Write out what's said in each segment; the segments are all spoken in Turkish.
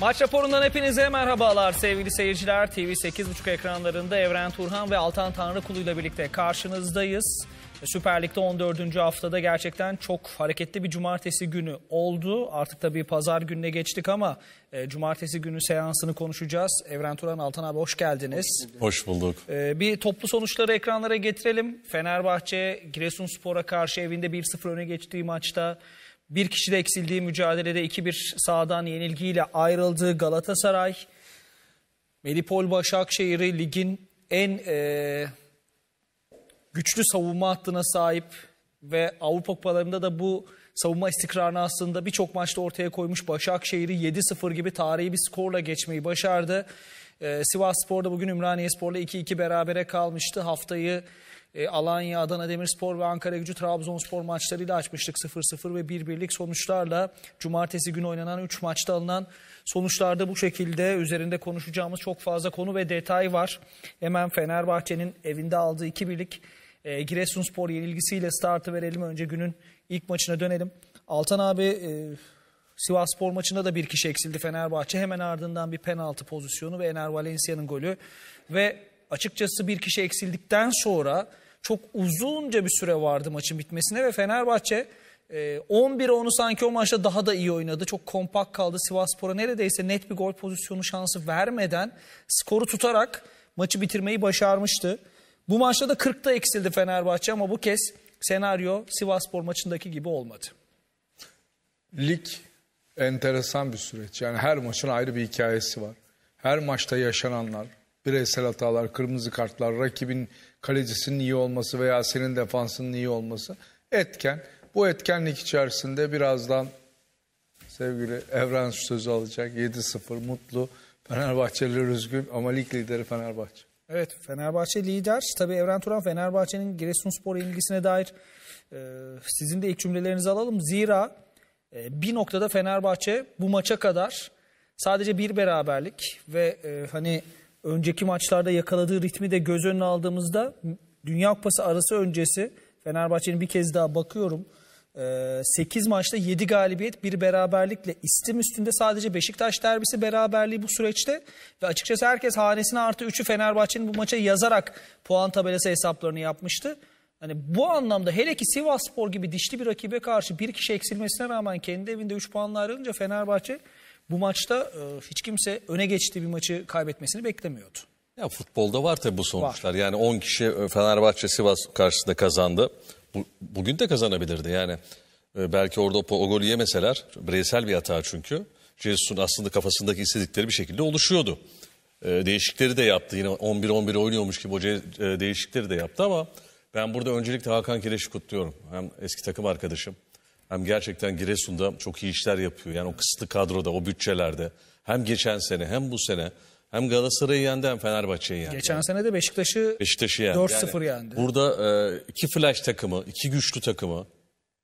Maç raporundan hepinize merhabalar sevgili seyirciler. TV 8.30 ekranlarında Evren Turhan ve Altan Tanrıkulu ile birlikte karşınızdayız. Süper Lig'de 14. haftada gerçekten çok hareketli bir cumartesi günü oldu. Artık tabii pazar gününe geçtik ama e, cumartesi günü seansını konuşacağız. Evren Turan Altan abi hoş geldiniz. Hoş bulduk. E, bir toplu sonuçları ekranlara getirelim. Fenerbahçe Giresunspor'a karşı evinde 1-0 öne geçtiği maçta bir kişi de eksildiği mücadelede 2-1 sağdan yenilgiyle ayrıldığı Galatasaray, Melipol Başakşehir'i ligin en e, güçlü savunma hattına sahip ve Avrupa Kupalarında da bu savunma istikrarını aslında birçok maçta ortaya koymuş Başakşehir'i 7-0 gibi tarihi bir skorla geçmeyi başardı. Ee, Sivas Spor'da bugün Ümraniye Spor'la 2-2 berabere kalmıştı. Haftayı e, Alanya, Adana Demirspor ve Ankara Gücü Trabzonspor maçlarıyla açmıştık 0-0 ve 1-1'lik sonuçlarla cumartesi günü oynanan 3 maçta alınan sonuçlarda bu şekilde üzerinde konuşacağımız çok fazla konu ve detay var. Hemen Fenerbahçe'nin evinde aldığı 2-1'lik e, Giresunspor yenilgisiyle startı verelim. Önce günün ilk maçına dönelim. Altan abi e, Sivas Spor maçında da bir kişi eksildi Fenerbahçe. Hemen ardından bir penaltı pozisyonu ve Ener Valencia'nın golü. Ve açıkçası bir kişi eksildikten sonra çok uzunca bir süre vardı maçın bitmesine ve Fenerbahçe 11'e onu sanki o maçta daha da iyi oynadı. Çok kompakt kaldı. Sivaspor'a neredeyse net bir gol pozisyonu şansı vermeden skoru tutarak maçı bitirmeyi başarmıştı. Bu maçta da 40'ta eksildi Fenerbahçe ama bu kez senaryo Sivaspor maçındaki gibi olmadı. Lig enteresan bir süreç. Yani her maçın ayrı bir hikayesi var. Her maçta yaşananlar, bireysel hatalar, kırmızı kartlar, rakibin kalecisinin iyi olması veya senin defansının iyi olması etken. Bu etkenlik içerisinde birazdan sevgili Evren sözü alacak. 7-0 mutlu. Fenerbahçeli üzgün ama lig lideri Fenerbahçe. Evet Fenerbahçe lider. Tabii Evren Turan Fenerbahçe'nin Giresunspor ilgisine dair e, sizin de ilk cümlelerinizi alalım. Zira e, bir noktada Fenerbahçe bu maça kadar sadece bir beraberlik ve e, hani önceki maçlarda yakaladığı ritmi de göz önüne aldığımızda Dünya Kupası arası öncesi Fenerbahçe'nin bir kez daha bakıyorum. 8 e, maçta 7 galibiyet bir beraberlikle istim üstünde sadece Beşiktaş derbisi beraberliği bu süreçte ve açıkçası herkes hanesine artı 3'ü Fenerbahçe'nin bu maça yazarak puan tabelası hesaplarını yapmıştı. Hani bu anlamda hele ki Sivasspor gibi dişli bir rakibe karşı bir kişi eksilmesine rağmen kendi evinde 3 puanla ayrılınca Fenerbahçe bu maçta e, hiç kimse öne geçtiği bir maçı kaybetmesini beklemiyordu. Ya futbolda var tabii bu sonuçlar. Var. Yani 10 kişi e, Fenerbahçe Sivas karşısında kazandı. Bu, bugün de kazanabilirdi yani. E, belki orada o golü yemeseler, bireysel bir hata çünkü. Jesus'un aslında kafasındaki istedikleri bir şekilde oluşuyordu. E, değişikleri de yaptı. Yine 11-11 oynuyormuş gibi hoca değişikleri de yaptı ama ben burada öncelikle Hakan Kireç'i kutluyorum. Hem eski takım arkadaşım hem gerçekten Giresun'da çok iyi işler yapıyor. Yani o kısıtlı kadroda, o bütçelerde hem geçen sene hem bu sene hem Galatasaray'ı yendi hem Fenerbahçe'yi yendi. Geçen yani. sene de Beşiktaş'ı Beşiktaş'ı yendi. 4-0 yani yendi. Burada e, iki flash takımı, iki güçlü takımı,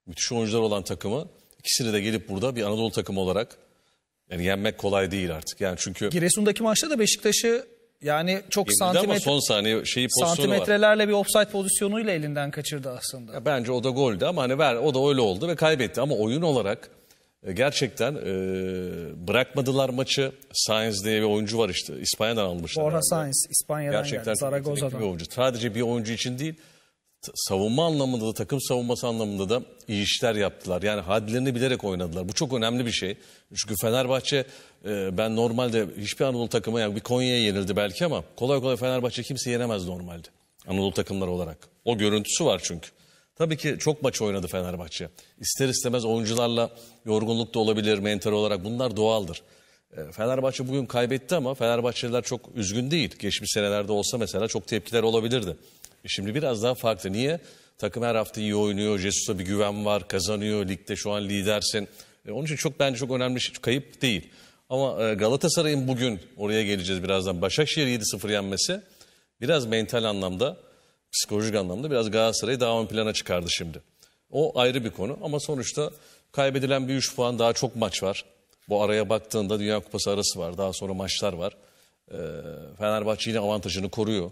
müthiş oyuncular olan takımı ikisini de gelip burada bir Anadolu takımı olarak yani yenmek kolay değil artık. Yani çünkü Giresun'daki maçta da Beşiktaş'ı yani çok santimetre, son saniye şeyi santimetrelerle var. bir offside pozisyonuyla elinden kaçırdı aslında. Ya bence o da goldü ama hani ver o da öyle oldu ve kaybetti ama oyun olarak e, gerçekten e, bırakmadılar maçı. Sainz diye bir oyuncu var işte İspanya'dan almışlar. Borja Sainz İspanya'dan gerçekten geldi Zaragoza'dan. Bir oyuncu. Sadece bir oyuncu için değil savunma anlamında da takım savunması anlamında da iyi işler yaptılar. Yani hadlerini bilerek oynadılar. Bu çok önemli bir şey. Çünkü Fenerbahçe e, ben normalde hiçbir Anadolu takımı yani bir Konya'ya yenildi belki ama kolay kolay Fenerbahçe kimse yenemez normalde. Anadolu takımları olarak. O görüntüsü var çünkü. Tabii ki çok maç oynadı Fenerbahçe. İster istemez oyuncularla yorgunluk da olabilir mental olarak. Bunlar doğaldır. E, Fenerbahçe bugün kaybetti ama Fenerbahçeliler çok üzgün değil. Geçmiş senelerde olsa mesela çok tepkiler olabilirdi. Şimdi biraz daha farklı. Niye? Takım her hafta iyi oynuyor. Jesus'a bir güven var. Kazanıyor. Ligde şu an lidersin. E, onun için çok bence çok önemli şey. Kayıp değil. Ama e, Galatasaray'ın bugün oraya geleceğiz birazdan. Başakşehir 7-0 yenmesi biraz mental anlamda, psikolojik anlamda biraz Galatasaray'ı daha ön plana çıkardı şimdi. O ayrı bir konu ama sonuçta kaybedilen bir 3 puan daha çok maç var. Bu araya baktığında Dünya Kupası arası var. Daha sonra maçlar var. E, Fenerbahçe yine avantajını koruyor.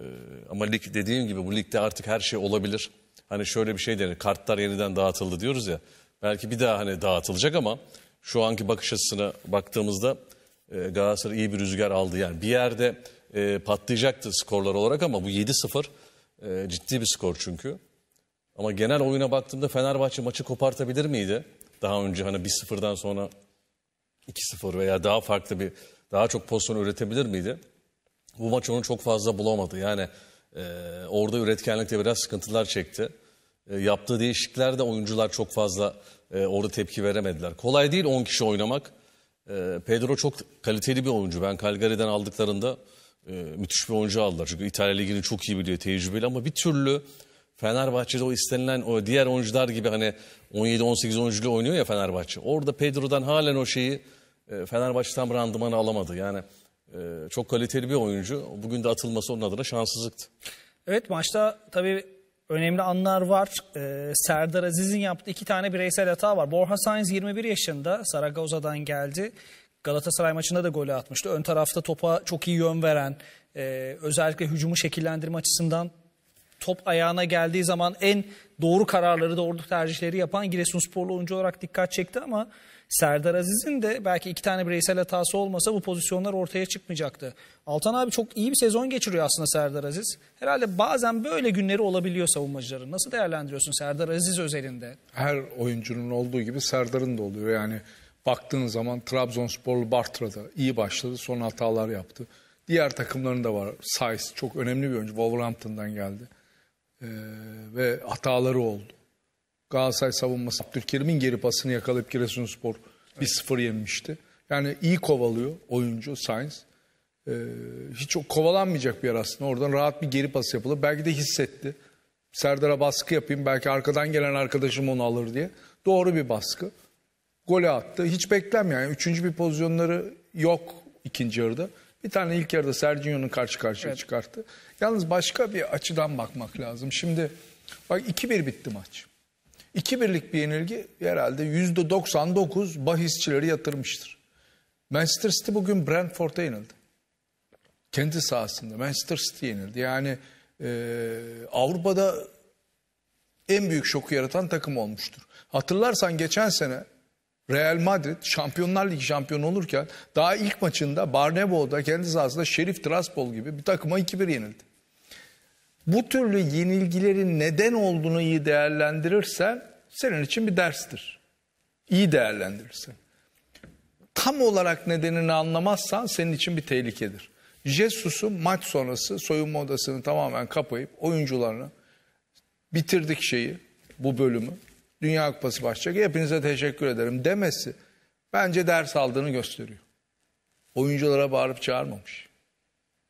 Ee, ama lig dediğim gibi bu ligde artık her şey olabilir. Hani şöyle bir şey denir. Kartlar yeniden dağıtıldı diyoruz ya. Belki bir daha hani dağıtılacak ama şu anki bakış açısına baktığımızda e, Galatasaray iyi bir rüzgar aldı. Yani bir yerde e, patlayacaktı skorlar olarak ama bu 7-0 e, ciddi bir skor çünkü. Ama genel oyuna baktığımda Fenerbahçe maçı kopartabilir miydi? Daha önce hani 1-0'dan sonra 2-0 veya daha farklı bir daha çok pozisyon üretebilir miydi? bu maç onu çok fazla bulamadı. Yani e, orada üretkenlikte biraz sıkıntılar çekti. E, yaptığı değişikliklerde oyuncular çok fazla e, orada tepki veremediler. Kolay değil 10 kişi oynamak. E, Pedro çok kaliteli bir oyuncu. Ben Calgary'den aldıklarında e, müthiş bir oyuncu aldılar. Çünkü İtalya Ligi'ni çok iyi biliyor tecrübeli ama bir türlü Fenerbahçe'de o istenilen o diğer oyuncular gibi hani 17-18 oyuncuyla oynuyor ya Fenerbahçe. Orada Pedro'dan halen o şeyi e, Fenerbahçe tam randımanı alamadı. Yani ee, çok kaliteli bir oyuncu. Bugün de atılması onun adına şanssızlıktı. Evet maçta tabii önemli anlar var. Ee, Serdar Aziz'in yaptığı iki tane bireysel hata var. Borja Sainz 21 yaşında Saragossa'dan geldi. Galatasaray maçında da golü atmıştı. Ön tarafta topa çok iyi yön veren, e, özellikle hücumu şekillendirme açısından top ayağına geldiği zaman en doğru kararları, doğru tercihleri yapan Giresunsporlu oyuncu olarak dikkat çekti ama Serdar Aziz'in de belki iki tane bireysel hatası olmasa bu pozisyonlar ortaya çıkmayacaktı. Altan abi çok iyi bir sezon geçiriyor aslında Serdar Aziz. Herhalde bazen böyle günleri olabiliyor savunmacıların. Nasıl değerlendiriyorsun Serdar Aziz özelinde? Her oyuncunun olduğu gibi Serdar'ın da oluyor. Yani baktığın zaman Trabzonsporlu Bartra'da iyi başladı son hatalar yaptı. Diğer takımların da var. Sais çok önemli bir oyuncu. Wolverhampton'dan geldi. Ee, ve hataları oldu. Galatasaray savunması Abdülkerim'in geri pasını yakalayıp Giresunspor 1-0 yenmişti. Yani iyi kovalıyor oyuncu Sainz. Ee, hiç kovalanmayacak bir yer aslında. Oradan rahat bir geri pas yapılır. Belki de hissetti. Serdar'a baskı yapayım. Belki arkadan gelen arkadaşım onu alır diye. Doğru bir baskı. Gole attı. Hiç beklenmiyor. Yani üçüncü bir pozisyonları yok ikinci yarıda. Bir tane ilk yarıda Sergio'nun karşı karşıya evet. çıkarttı. Yalnız başka bir açıdan bakmak lazım. Şimdi bak 2-1 bitti maç. İki birlik bir yenilgi herhalde yüzde 99 bahisçileri yatırmıştır. Manchester City bugün Brentford'a yenildi. Kendi sahasında Manchester City yenildi. Yani e, Avrupa'da en büyük şoku yaratan takım olmuştur. Hatırlarsan geçen sene Real Madrid Şampiyonlar Ligi şampiyonu olurken daha ilk maçında Barnebo'da kendi sahasında Şerif Traspol gibi bir takıma 2-1 yenildi bu türlü yenilgilerin neden olduğunu iyi değerlendirirsen senin için bir derstir. İyi değerlendirirsen. Tam olarak nedenini anlamazsan senin için bir tehlikedir. Jesus'u maç sonrası soyunma odasını tamamen kapayıp oyuncularını bitirdik şeyi bu bölümü. Dünya Kupası başlayacak. Hepinize teşekkür ederim demesi bence ders aldığını gösteriyor. Oyunculara bağırıp çağırmamış.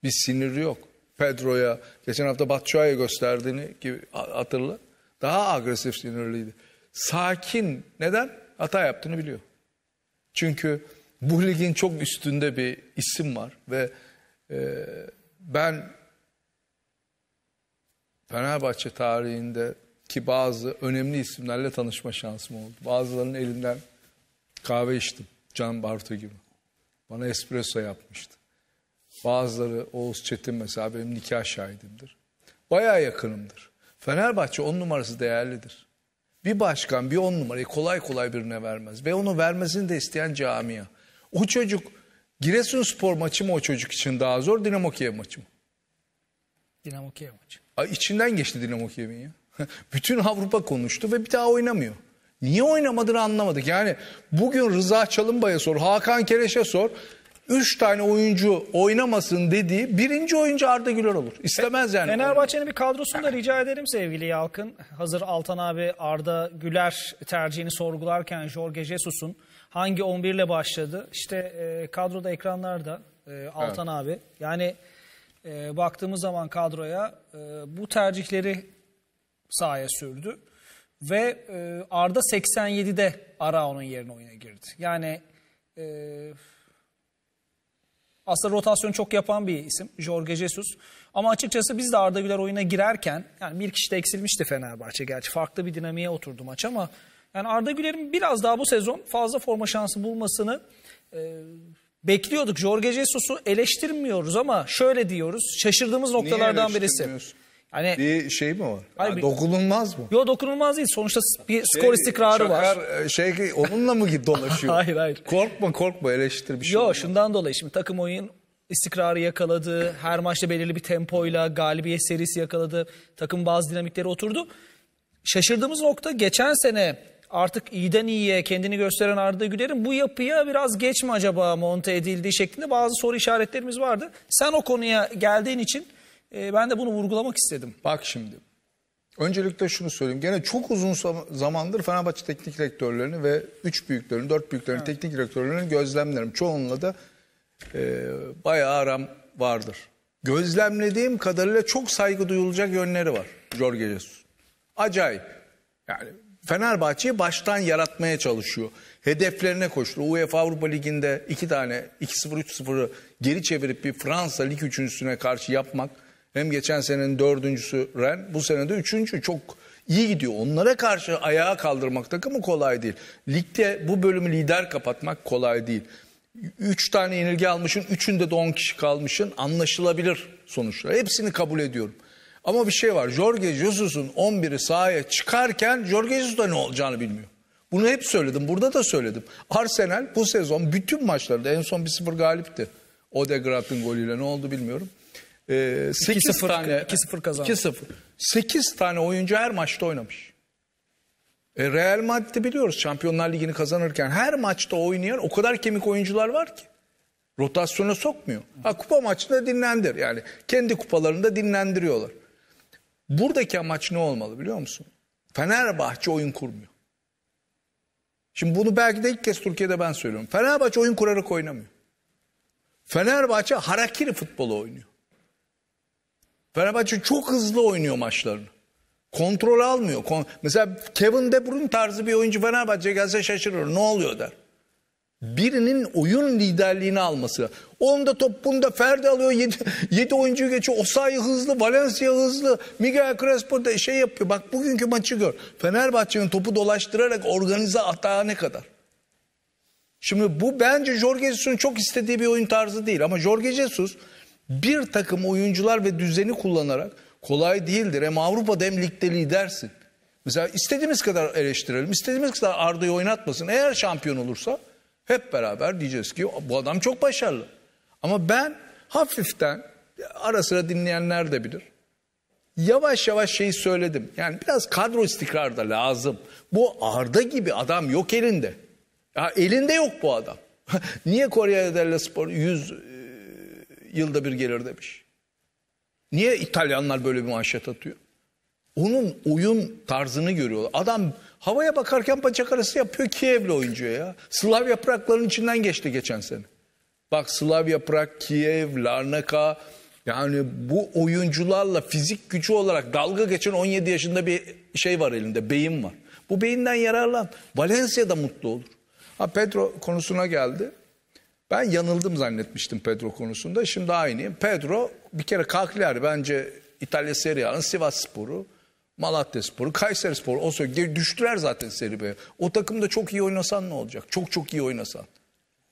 Bir siniri yok. Pedro'ya, geçen hafta Batçuay'a gösterdiğini gibi hatırla. Daha agresif sinirliydi. Sakin. Neden? Hata yaptığını biliyor. Çünkü bu ligin çok üstünde bir isim var ve e, ben Fenerbahçe tarihinde ki bazı önemli isimlerle tanışma şansım oldu. Bazılarının elinden kahve içtim. Can Bartu gibi. Bana espresso yapmıştı. Bazıları Oğuz Çetin mesela benim nikah şahidimdir. Baya yakınımdır. Fenerbahçe on numarası değerlidir. Bir başkan bir on numarayı kolay kolay birine vermez. Ve onu vermesini de isteyen camia. O çocuk Giresun spor maçı mı o çocuk için daha zor Dinamo Kiev maçı mı? Dinamo Kiev maçı. Ay, içinden geçti Dinamo Kiev'in ya. Bütün Avrupa konuştu ve bir daha oynamıyor. Niye oynamadığını anlamadık. Yani bugün Rıza Çalınbay'a sor, Hakan Kereş'e sor. 3 tane oyuncu oynamasın dediği birinci oyuncu Arda Güler olur. İstemez yani. Fenerbahçe'nin bir kadrosunu da rica ederim sevgili Yalkın. Hazır Altan abi Arda Güler tercihini sorgularken Jorge Jesus'un hangi 11 ile başladı? İşte e, kadroda ekranlarda e, Altan evet. abi. Yani e, baktığımız zaman kadroya e, bu tercihleri sahaya sürdü. Ve e, Arda 87'de Arao'nun yerine oyuna girdi. Yani... E, aslında rotasyon çok yapan bir isim Jorge Jesus. Ama açıkçası biz de Arda Güler oyuna girerken yani bir kişi de eksilmişti Fenerbahçe gerçi farklı bir dinamiğe oturdu maç ama yani Arda Güler'in biraz daha bu sezon fazla forma şansı bulmasını e, bekliyorduk. Jorge Jesus'u eleştirmiyoruz ama şöyle diyoruz şaşırdığımız noktalardan birisi. Hani bir şey mi var Hayır, yani dokunulmaz mı? Yok dokunulmaz değil. Sonuçta bir şey, skor istikrarı çakar, var. E, şey onunla mı dolaşıyor? hayır hayır. Korkma korkma eleştir bir şey. Yok şundan dolayı şimdi takım oyun istikrarı yakaladı. Her maçta belirli bir tempoyla galibiyet serisi yakaladı. Takım bazı dinamikleri oturdu. Şaşırdığımız nokta geçen sene artık iyiden iyiye kendini gösteren Arda Güler'in bu yapıya biraz geç mi acaba monte edildiği şeklinde bazı soru işaretlerimiz vardı. Sen o konuya geldiğin için e, ben de bunu vurgulamak istedim. Bak şimdi. Öncelikle şunu söyleyeyim. Gene çok uzun zamandır Fenerbahçe teknik direktörlerini ve üç büyüklerini, dört büyüklerini, evet. teknik direktörlerini gözlemlerim. Çoğunla da e, bayağı aram vardır. Gözlemlediğim kadarıyla çok saygı duyulacak yönleri var Jorge Jesus. Acayip. Yani Fenerbahçe'yi baştan yaratmaya çalışıyor. Hedeflerine koştu. UEFA Avrupa Ligi'nde iki tane 2-0-3-0'ı geri çevirip bir Fransa Lig üçüncüsüne karşı yapmak hem geçen senenin dördüncüsü Ren, bu sene de üçüncü. Çok iyi gidiyor. Onlara karşı ayağa kaldırmak takımı kolay değil. Ligde bu bölümü lider kapatmak kolay değil. Üç tane yenilgi almışın, üçünde de on kişi kalmışın anlaşılabilir sonuçlar. Hepsini kabul ediyorum. Ama bir şey var. Jorge Jesus'un 11'i sahaya çıkarken Jorge Jesus da ne olacağını bilmiyor. Bunu hep söyledim. Burada da söyledim. Arsenal bu sezon bütün maçlarda en son bir sıfır galipti. Odegaard'ın golüyle ne oldu bilmiyorum e, 8 2-0, tane 2-0 kazandı. 2-0. 8 tane oyuncu her maçta oynamış. E, Real Madrid'i biliyoruz Şampiyonlar Ligi'ni kazanırken her maçta oynayan o kadar kemik oyuncular var ki. Rotasyona sokmuyor. Ha, kupa maçında dinlendir. Yani kendi kupalarında dinlendiriyorlar. Buradaki amaç ne olmalı biliyor musun? Fenerbahçe oyun kurmuyor. Şimdi bunu belki de ilk kez Türkiye'de ben söylüyorum. Fenerbahçe oyun kurarak oynamıyor. Fenerbahçe harakiri futbolu oynuyor. Fenerbahçe çok hızlı oynuyor maçlarını. Kontrol almıyor. Kon Mesela Kevin De Bruyne tarzı bir oyuncu Fenerbahçe gelse şaşırır. Ne oluyor der. Birinin oyun liderliğini alması. Onda top bunda Ferdi alıyor. 7 oyuncuyu geçiyor. Osay hızlı, Valencia hızlı. Miguel Crespo da şey yapıyor. Bak bugünkü maçı gör. Fenerbahçe'nin topu dolaştırarak organize atağı ne kadar? Şimdi bu bence Jorge Jesus'un çok istediği bir oyun tarzı değil. Ama Jorge Jesus bir takım oyuncular ve düzeni kullanarak kolay değildir. Hem Avrupa'da hem ligde lidersin. Mesela istediğimiz kadar eleştirelim, istediğimiz kadar Arda'yı oynatmasın. Eğer şampiyon olursa hep beraber diyeceğiz ki bu adam çok başarılı. Ama ben hafiften ara sıra dinleyenler de bilir. Yavaş yavaş şey söyledim. Yani biraz kadro istikrar da lazım. Bu Arda gibi adam yok elinde. Ya elinde yok bu adam. Niye Koreya Spor 100 yılda bir gelir demiş. Niye İtalyanlar böyle bir manşet atıyor? Onun oyun tarzını görüyorlar. Adam havaya bakarken bacak arası yapıyor Kiev'li oyuncuya ya. Slav yapraklarının içinden geçti geçen sene. Bak Slav yaprak, Kiev, Larnaka yani bu oyuncularla fizik gücü olarak dalga geçen 17 yaşında bir şey var elinde, beyin var. Bu beyinden yararlan. Valencia da mutlu olur. Ha Pedro konusuna geldi. Ben yanıldım zannetmiştim Pedro konusunda. Şimdi aynıyım. Pedro bir kere Kakler bence İtalya Serie A'nın Sivas Sporu, Malatya Sporu, Kayseri Sporu. O düştüler zaten Serie B'ye. O takımda çok iyi oynasan ne olacak? Çok çok iyi oynasan.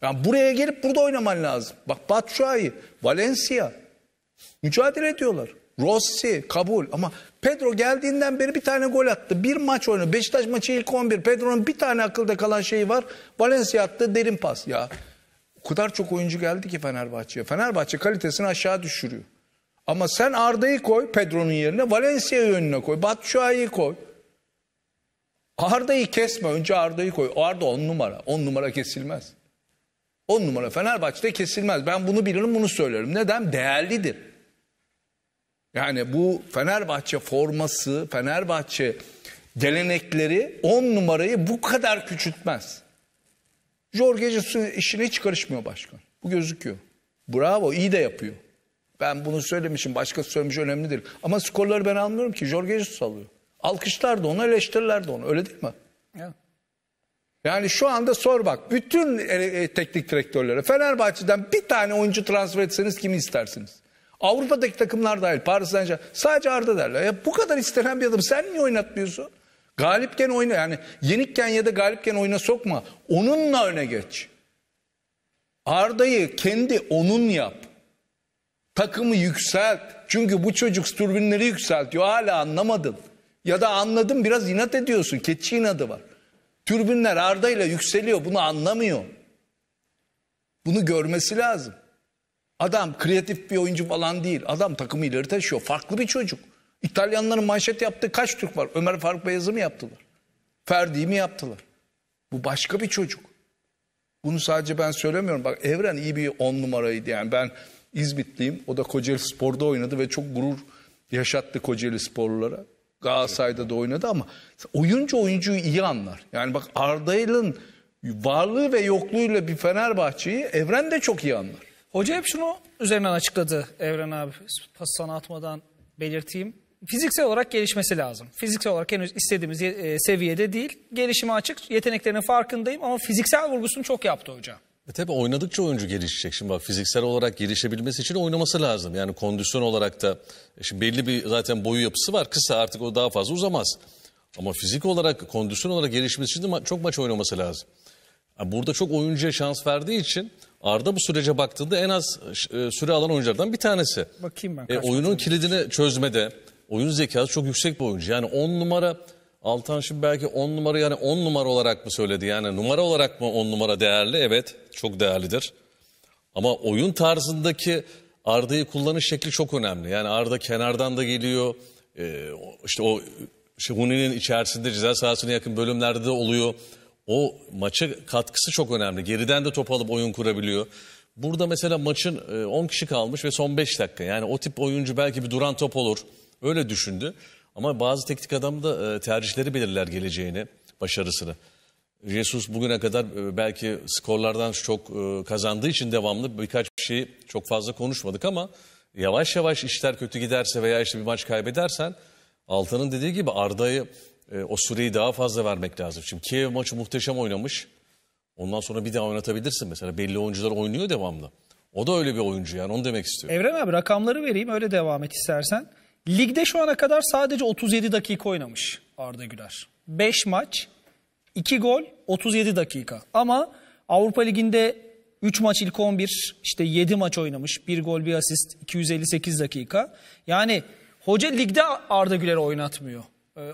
Yani buraya gelip burada oynaman lazım. Bak Batshuayi, Valencia mücadele ediyorlar. Rossi kabul ama Pedro geldiğinden beri bir tane gol attı. Bir maç oynadı. Beşiktaş maçı ilk 11. Pedro'nun bir tane akılda kalan şeyi var. Valencia attı derin pas ya. O kadar çok oyuncu geldi ki Fenerbahçe'ye. Fenerbahçe kalitesini aşağı düşürüyor. Ama sen Arda'yı koy Pedro'nun yerine. Valencia'yı önüne koy. Batshuayi'yi koy. Arda'yı kesme. Önce Arda'yı koy. Arda on numara. On numara kesilmez. On numara Fenerbahçe'de kesilmez. Ben bunu bilirim bunu söylerim. Neden? Değerlidir. Yani bu Fenerbahçe forması, Fenerbahçe gelenekleri on numarayı bu kadar küçültmez. Jorge Jesus'un işine hiç karışmıyor başkan. Bu gözüküyor. Bravo iyi de yapıyor. Ben bunu söylemişim başkası söylemiş önemli değil. Ama skorları ben almıyorum ki Jorge Jesus alıyor. Alkışlar da onu eleştiriler de onu öyle değil mi? Ya. Yani şu anda sor bak bütün e, e, teknik direktörlere Fenerbahçe'den bir tane oyuncu transfer etseniz kimi istersiniz? Avrupa'daki takımlar dahil Paris Saint Germain sadece Arda derler. Ya bu kadar istenen bir adam sen niye oynatmıyorsun? Galipken oyna yani yenikken ya da galipken oyuna sokma. Onunla öne geç. Arda'yı kendi onun yap. Takımı yükselt. Çünkü bu çocuk türbinleri yükseltiyor. Hala anlamadın. Ya da anladım biraz inat ediyorsun. Keçi inadı var. Türbinler Arda ile yükseliyor. Bunu anlamıyor. Bunu görmesi lazım. Adam kreatif bir oyuncu falan değil. Adam takımı ileri taşıyor. Farklı bir çocuk. İtalyanların manşet yaptığı kaç Türk var? Ömer Faruk Beyaz'ı mı yaptılar? Ferdi'yi mi yaptılar? Bu başka bir çocuk. Bunu sadece ben söylemiyorum. Bak Evren iyi bir on numaraydı yani. Ben İzmitliyim. O da Kocaeli Spor'da oynadı ve çok gurur yaşattı Kocaeli Sporlulara. Galatasaray'da da oynadı ama oyuncu oyuncuyu iyi anlar. Yani bak Ardail'in varlığı ve yokluğuyla bir Fenerbahçe'yi Evren de çok iyi anlar. Hoca hep şunu üzerinden açıkladı Evren abi. Pas sana atmadan belirteyim fiziksel olarak gelişmesi lazım. Fiziksel olarak henüz istediğimiz e, seviyede değil. Gelişime açık, yeteneklerinin farkındayım ama fiziksel vurgusunu çok yaptı hocam. E tabii oynadıkça oyuncu gelişecek. Şimdi bak fiziksel olarak gelişebilmesi için oynaması lazım. Yani kondisyon olarak da e, şimdi belli bir zaten boyu yapısı var. Kısa artık o daha fazla uzamaz. Ama fizik olarak, kondisyon olarak gelişmesi için de ma çok maç oynaması lazım. Yani burada çok oyuncuya şans verdiği için Arda bu sürece baktığında en az e, süre alan oyunculardan bir tanesi. Bakayım ben. E, oyunun kilidini çözmede, oyun zekası çok yüksek bir oyuncu. Yani 10 numara Altan şimdi belki 10 numara yani 10 numara olarak mı söyledi? Yani numara olarak mı 10 numara değerli? Evet çok değerlidir. Ama oyun tarzındaki Arda'yı kullanış şekli çok önemli. Yani Arda kenardan da geliyor. Ee, işte o işte Huni'nin içerisinde ceza sahasına yakın bölümlerde de oluyor. O maça katkısı çok önemli. Geriden de top alıp oyun kurabiliyor. Burada mesela maçın 10 e, kişi kalmış ve son 5 dakika. Yani o tip oyuncu belki bir duran top olur. Öyle düşündü. Ama bazı teknik adam da e, tercihleri belirler geleceğini, başarısını. Jesus bugüne kadar e, belki skorlardan çok e, kazandığı için devamlı birkaç şey çok fazla konuşmadık ama yavaş yavaş işler kötü giderse veya işte bir maç kaybedersen Altan'ın dediği gibi Arda'yı o süreyi daha fazla vermek lazım. Şimdi Kiev maçı muhteşem oynamış. Ondan sonra bir daha oynatabilirsin mesela. Belli oyuncular oynuyor devamlı. O da öyle bir oyuncu yani onu demek istiyorum. Evren abi rakamları vereyim öyle devam et istersen. Ligde şu ana kadar sadece 37 dakika oynamış Arda Güler. 5 maç, 2 gol, 37 dakika. Ama Avrupa Ligi'nde 3 maç ilk 11, işte 7 maç oynamış. 1 gol, 1 asist, 258 dakika. Yani hoca ligde Arda Güler'i oynatmıyor. Ee,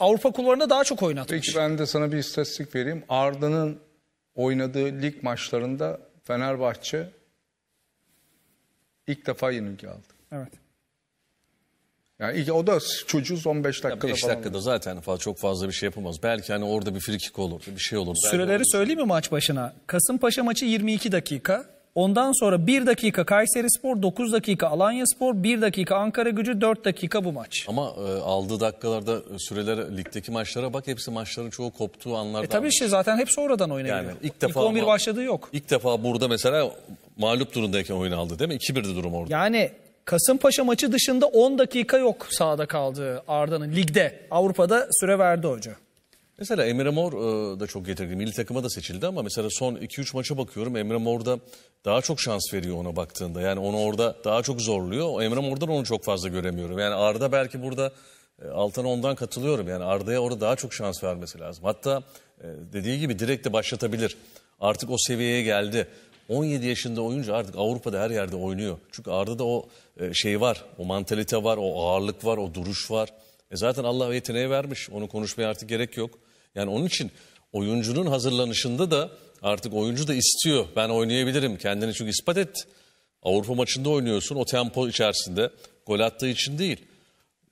Avrupa kulvarında daha çok oynatmış. Peki ben de sana bir istatistik vereyim. Arda'nın oynadığı lig maçlarında Fenerbahçe ilk defa yenilgi aldı. Evet. Yani ilk, o da çocuğuz 15 dakikada 5 dakikada olur. zaten falan çok fazla bir şey yapamaz. Belki hani orada bir frikik olur, bir şey olur. Süreleri olur. söyleyeyim mi maç başına? Kasımpaşa maçı 22 dakika. Ondan sonra 1 dakika Kayseri Spor, 9 dakika Alanya Spor, 1 dakika Ankara Gücü, 4 dakika bu maç. Ama e, aldığı dakikalarda süreler ligdeki maçlara bak hepsi maçların çoğu koptuğu anlarda. E tabii şey zaten hep oradan oynayabiliyor. Yani ilk defa ilk 11 başladığı yok. İlk defa burada mesela mağlup durumdayken oyun aldı değil mi? 2-1'di durum orada. Yani Kasımpaşa maçı dışında 10 dakika yok sahada kaldığı Arda'nın ligde. Avrupa'da süre verdi hoca. Mesela Emre Mor e, da çok getirdi. Milli takıma da seçildi ama mesela son 2-3 maça bakıyorum. Emre Mor da daha çok şans veriyor ona baktığında. Yani onu orada daha çok zorluyor. Emre Mor'dan onu çok fazla göremiyorum. Yani Arda belki burada e, Altan ondan katılıyorum. Yani Arda'ya orada daha çok şans vermesi lazım. Hatta e, dediği gibi direkt de başlatabilir. Artık o seviyeye geldi. 17 yaşında oyuncu artık Avrupa'da her yerde oynuyor. Çünkü Arda da o e, şey var, o mantalite var, o ağırlık var, o duruş var. E zaten Allah yeteneği vermiş. Onu konuşmaya artık gerek yok. Yani onun için oyuncunun hazırlanışında da artık oyuncu da istiyor. Ben oynayabilirim. Kendini çünkü ispat et. Avrupa maçında oynuyorsun. O tempo içerisinde. Gol attığı için değil.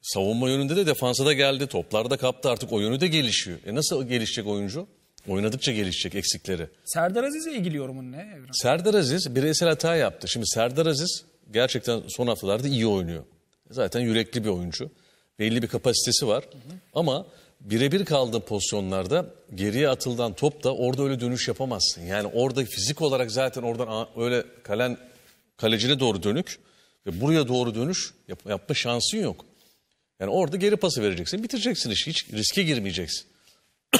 Savunma yönünde de defansa da geldi. Toplarda kaptı. Artık oyunu da gelişiyor. E nasıl gelişecek oyuncu? Oynadıkça gelişecek eksikleri. Serdar Aziz'e ilgili yorumun ne? Evren? Serdar Aziz bireysel hata yaptı. Şimdi Serdar Aziz gerçekten son haftalarda iyi oynuyor. Zaten yürekli bir oyuncu. Belli bir kapasitesi var. Hı hı. Ama birebir kaldığı pozisyonlarda geriye atıldan top da orada öyle dönüş yapamazsın. Yani orada fizik olarak zaten oradan öyle kalen kalecine doğru dönük ve buraya doğru dönüş yap, yapma şansın yok. Yani orada geri pası vereceksin, bitireceksin işi. Hiç riske girmeyeceksin.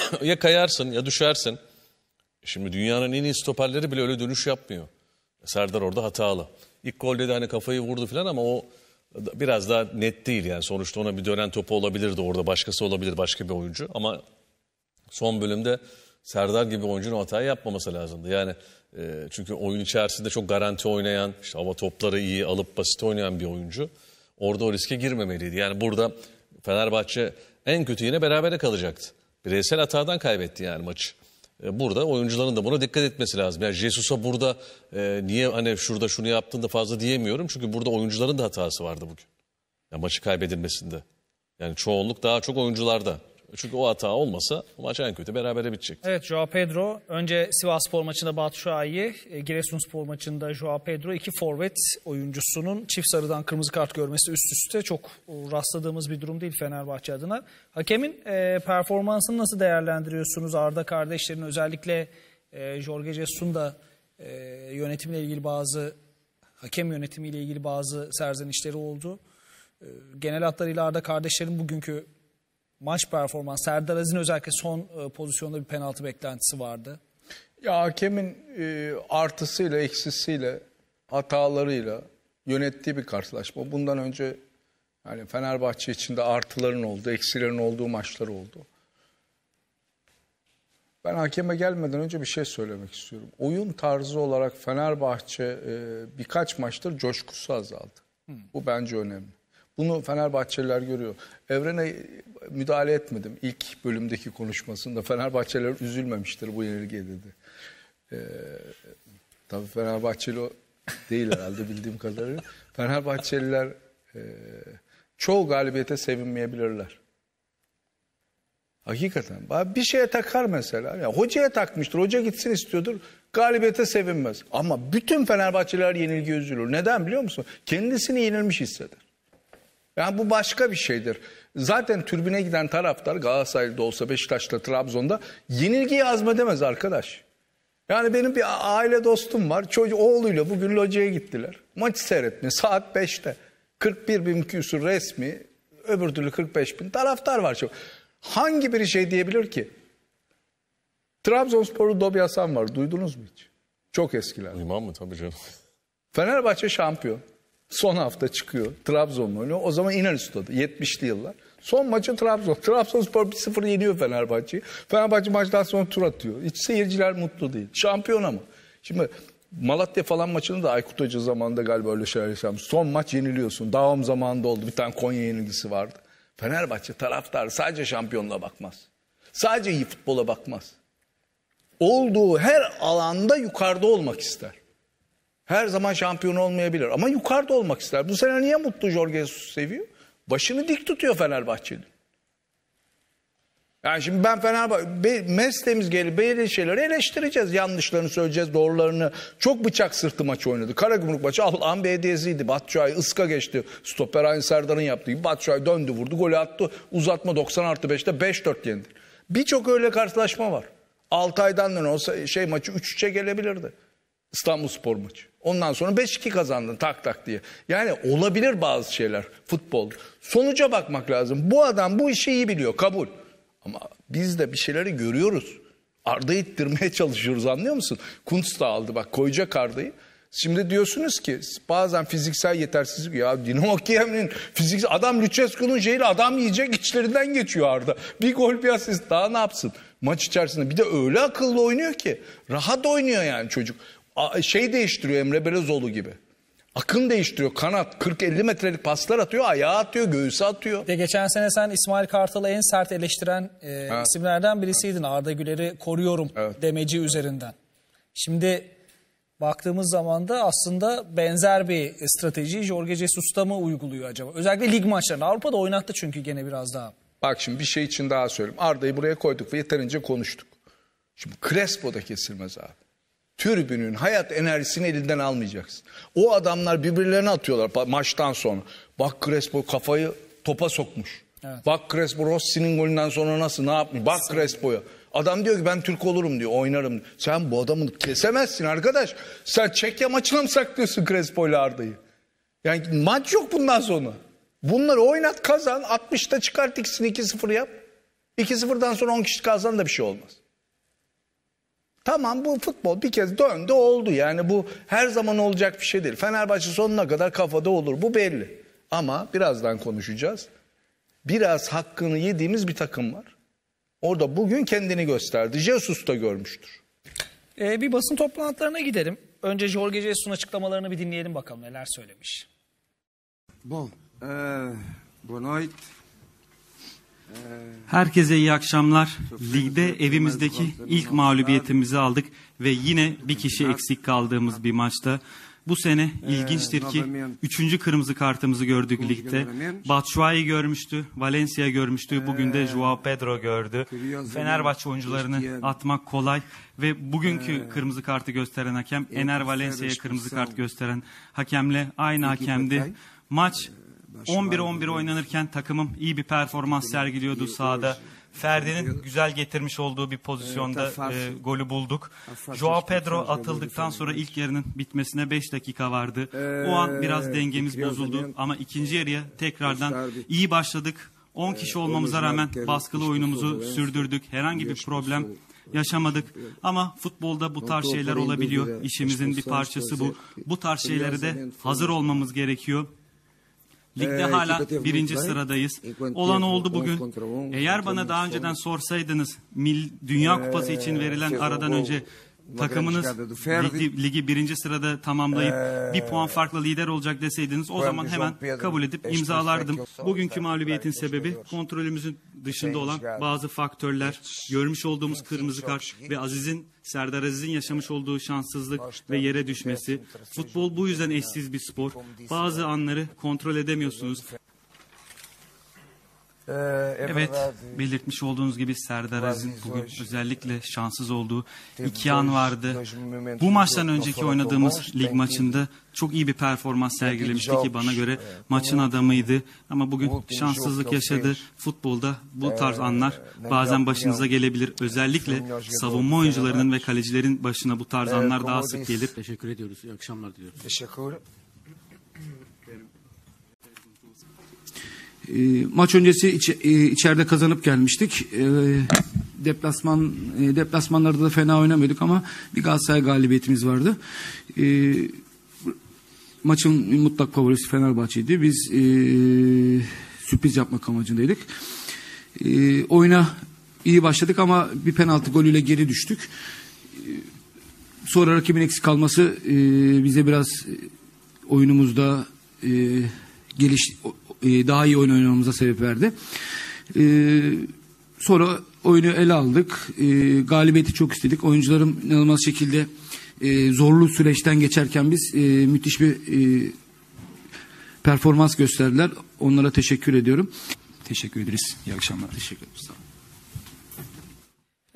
ya kayarsın ya düşersin. Şimdi dünyanın en iyi stoperleri bile öyle dönüş yapmıyor. Serdar orada hatalı. İlk golde de hani kafayı vurdu falan ama o biraz daha net değil yani. Sonuçta ona bir dönen topu olabilirdi orada. Başkası olabilir başka bir oyuncu ama son bölümde Serdar gibi oyuncunun hata yapmaması lazımdı. Yani e, çünkü oyun içerisinde çok garanti oynayan, işte hava topları iyi alıp basit oynayan bir oyuncu. Orada o riske girmemeliydi. Yani burada Fenerbahçe en kötü yine berabere kalacaktı bireysel hatadan kaybetti yani maçı. E, burada oyuncuların da buna dikkat etmesi lazım. Yani Jesus'a burada e, niye hani şurada şunu yaptın da fazla diyemiyorum. Çünkü burada oyuncuların da hatası vardı bugün. Yani maçı kaybedilmesinde. Yani çoğunluk daha çok oyuncularda. Çünkü o hata olmasa maç en kötü berabere bitecek. Evet Joao Pedro önce Sivas Spor maçında Batu Şahin'i, e, Giresun Spor maçında Joao Pedro iki forvet oyuncusunun çift sarıdan kırmızı kart görmesi üst üste çok e, rastladığımız bir durum değil Fenerbahçe adına. Hakemin e, performansını nasıl değerlendiriyorsunuz? Arda kardeşlerin özellikle e, Jorge Jesus'un da e, yönetimle ilgili bazı hakem yönetimiyle ilgili bazı serzenişleri oldu. E, genel hatlarıyla Arda kardeşlerin bugünkü maç performansı, Serdar Azin özellikle son e, pozisyonda bir penaltı beklentisi vardı. Ya hakemin e, artısıyla, eksisiyle, hatalarıyla yönettiği bir karşılaşma. Bundan önce yani Fenerbahçe içinde artıların oldu, eksilerin olduğu maçlar oldu. Ben hakeme gelmeden önce bir şey söylemek istiyorum. Oyun tarzı olarak Fenerbahçe e, birkaç maçtır coşkusu azaldı. Hı. Bu bence önemli. Bunu Fenerbahçeliler görüyor. Evren'e müdahale etmedim ilk bölümdeki konuşmasında. Fenerbahçeliler üzülmemiştir bu yenilgiye dedi. Ee, tabii Fenerbahçeli değil herhalde bildiğim kadarıyla. Fenerbahçeliler e, çoğu galibiyete sevinmeyebilirler. Hakikaten. Bir şeye takar mesela. Yani hocaya takmıştır. Hoca gitsin istiyordur. Galibiyete sevinmez. Ama bütün Fenerbahçeliler yenilgi üzülür. Neden biliyor musun? Kendisini yenilmiş hisseder. Yani bu başka bir şeydir. Zaten türbüne giden taraftar Galatasaray'da olsa Beşiktaş'ta Trabzon'da yenilgiyi azmedemez arkadaş. Yani benim bir aile dostum var. Çocuğu oğluyla bugün locaya gittiler. Maçı seyretme saat 5'te. 41 bin küsur resmi öbür türlü 45 bin taraftar var. Çok. Hangi biri şey diyebilir ki? Trabzonspor'u Dobi Hasan var. Duydunuz mu hiç? Çok eskiler. İmam mı tabii canım. Fenerbahçe şampiyon. Son hafta çıkıyor Trabzon oynuyor. O zaman İnan Üstad'ı 70'li yıllar. Son maçı Trabzon. Trabzonspor 1-0 yeniyor Fenerbahçe'yi. Fenerbahçe maçtan sonra tur atıyor. Hiç seyirciler mutlu değil. Şampiyon ama. Şimdi Malatya falan maçını da Aykut Hoca zamanında galiba öyle şeyler yaşamış. Son maç yeniliyorsun. Davam zamanında oldu. Bir tane Konya yenilgisi vardı. Fenerbahçe taraftar sadece şampiyonluğa bakmaz. Sadece iyi futbola bakmaz. Olduğu her alanda yukarıda olmak ister. Her zaman şampiyon olmayabilir ama yukarıda olmak ister. Bu sene niye mutlu Jorge Jesus seviyor? Başını dik tutuyor Fenerbahçe'nin. Yani şimdi ben Fenerbahçe, Mesleğimiz gelir, belirli şeyleri eleştireceğiz. Yanlışlarını söyleyeceğiz, doğrularını. Çok bıçak sırtı maçı oynadı. Karagümrük maçı Allah'ın belediyesiydi. Batçay ıska geçti. Stoper aynı Serdar'ın yaptığı gibi. Batçuay döndü vurdu, golü attı. Uzatma 90 artı 5'te 5-4 yendi. Birçok öyle karşılaşma var. 6 aydan dönem olsa şey maçı 3-3'e gelebilirdi. İstanbul Spor maçı. Ondan sonra 5-2 kazandın tak tak diye. Yani olabilir bazı şeyler futbol. Sonuca bakmak lazım. Bu adam bu işi iyi biliyor kabul. Ama biz de bir şeyleri görüyoruz. Arda ittirmeye çalışıyoruz anlıyor musun? Kuntz da aldı bak koyacak Arda'yı. Şimdi diyorsunuz ki bazen fiziksel yetersizlik ya Dinamo Kiev'in fiziksel adam Lucescu'nun şeyiyle adam yiyecek içlerinden geçiyor Arda. Bir gol bir asist daha ne yapsın? Maç içerisinde bir de öyle akıllı oynuyor ki rahat oynuyor yani çocuk şey değiştiriyor Emre Belezoğlu gibi. Akın değiştiriyor. Kanat 40-50 metrelik paslar atıyor. Ayağa atıyor, göğüse atıyor. Bir de geçen sene sen İsmail Kartal'ı en sert eleştiren e, evet. isimlerden birisiydin. Evet. Arda Güler'i koruyorum evet. demeci evet. üzerinden. Şimdi baktığımız zaman da aslında benzer bir strateji Jorge Jesus'ta mı uyguluyor acaba? Özellikle lig maçlarında. Avrupa'da oynattı çünkü gene biraz daha. Bak şimdi bir şey için daha söyleyeyim. Arda'yı buraya koyduk ve yeterince konuştuk. Şimdi Crespo da kesilmez abi. Türbünün hayat enerjisini elinden almayacaksın. O adamlar birbirlerine atıyorlar maçtan sonra. Bak Crespo kafayı topa sokmuş. Evet. Bak Crespo Rossi'nin golünden sonra nasıl ne yapmış? Bak Crespo'ya. Adam diyor ki ben Türk olurum diyor oynarım. Diyor. Sen bu adamı kesemezsin arkadaş. Sen Çekya maçına mı saklıyorsun Crespo ile Arda'yı? Yani maç yok bundan sonra. Bunları oynat kazan 60'ta çıkart ikisini 2-0 yap. 2-0'dan sonra 10 kişi kazan da bir şey olmaz. Tamam bu futbol bir kez döndü oldu. Yani bu her zaman olacak bir şey değil. Fenerbahçe sonuna kadar kafada olur. Bu belli. Ama birazdan konuşacağız. Biraz hakkını yediğimiz bir takım var. Orada bugün kendini gösterdi. Jesus da görmüştür. Ee, bir basın toplantılarına gidelim. Önce Jorge Jesus'un açıklamalarını bir dinleyelim bakalım neler söylemiş. Bom, e, euh, boa noite. Herkese iyi akşamlar. Lig'de evimizdeki ilk mağlubiyetimizi aldık ve yine bir kişi eksik kaldığımız bir maçta. Bu sene ee, ilginçtir ki üçüncü kırmızı kartımızı gördük ligde. Batshuayi görmüştü, Valencia görmüştü, ee, bugün de Joao Pedro gördü. Fenerbahçe oyuncularını atmak kolay ve bugünkü ee, kırmızı kartı gösteren hakem Ener Valencia'ya kırmızı kart gösteren hakemle aynı hakemdi. Maç 11-11 oynanırken takımım iyi bir performans sergiliyordu sahada. Ferdi'nin güzel getirmiş olduğu bir pozisyonda e, golü bulduk. Joao Pedro atıldıktan sonra ilk yarının bitmesine 5 dakika vardı. O an biraz dengemiz bozuldu ama ikinci yarıya tekrardan iyi başladık. 10 kişi olmamıza rağmen baskılı oyunumuzu sürdürdük. Herhangi bir problem yaşamadık. Ama futbolda bu tarz şeyler olabiliyor. İşimizin bir parçası bu. Bu tarz şeylere de hazır olmamız gerekiyor. Ligde ee, hala birinci sıradayız. Olan oldu bugün. Eğer bana daha önceden sorsaydınız Dünya ee, Kupası için verilen şey, aradan önce takımınız ligi, ligi birinci sırada tamamlayıp ee, bir puan farklı lider olacak deseydiniz o zaman hemen kabul edip imzalardım. Bugünkü mağlubiyetin sebebi kontrolümüzün dışında olan bazı faktörler, görmüş olduğumuz kırmızı kart ve Aziz'in Serdar Aziz'in yaşamış olduğu şanssızlık ve yere düşmesi. Futbol bu yüzden eşsiz bir spor. Bazı anları kontrol edemiyorsunuz. Ee, evet, verdi. belirtmiş olduğunuz gibi Serdar Aziz'in bugün özellikle şanssız olduğu iki an vardı. Bu maçtan önceki oynadığımız lig maçında çok iyi bir performans sergilemişti ki bana göre maçın adamıydı. Ama bugün şanssızlık yaşadı. Futbolda bu ee, tarz anlar bazen başınıza gelebilir. Özellikle savunma oyuncularının ve kalecilerin başına bu tarz anlar daha sık gelir. Teşekkür ediyoruz. İyi akşamlar diliyorum. Teşekkür E, maç öncesi iç, e, içeride kazanıp gelmiştik. E, deplasman e, deplasmanlarda da fena oynamıyorduk ama bir Galatasaray galibiyetimiz vardı. E, maçın mutlak favorisi Fenerbahçe'ydi. Biz e, sürpriz yapmak amacındaydık. E, oyuna iyi başladık ama bir penaltı golüyle geri düştük. E, sonra rakibin eksik kalması e, bize biraz e, oyunumuzda e, geliş e, daha iyi oyun oynamamıza sebep verdi. E, sonra oyunu ele aldık. E, galibiyeti çok istedik. Oyuncularım inanılmaz şekilde e, zorlu süreçten geçerken biz e, müthiş bir e, performans gösterdiler. Onlara teşekkür ediyorum. Teşekkür ederiz. İyi akşamlar. Teşekkür ederiz.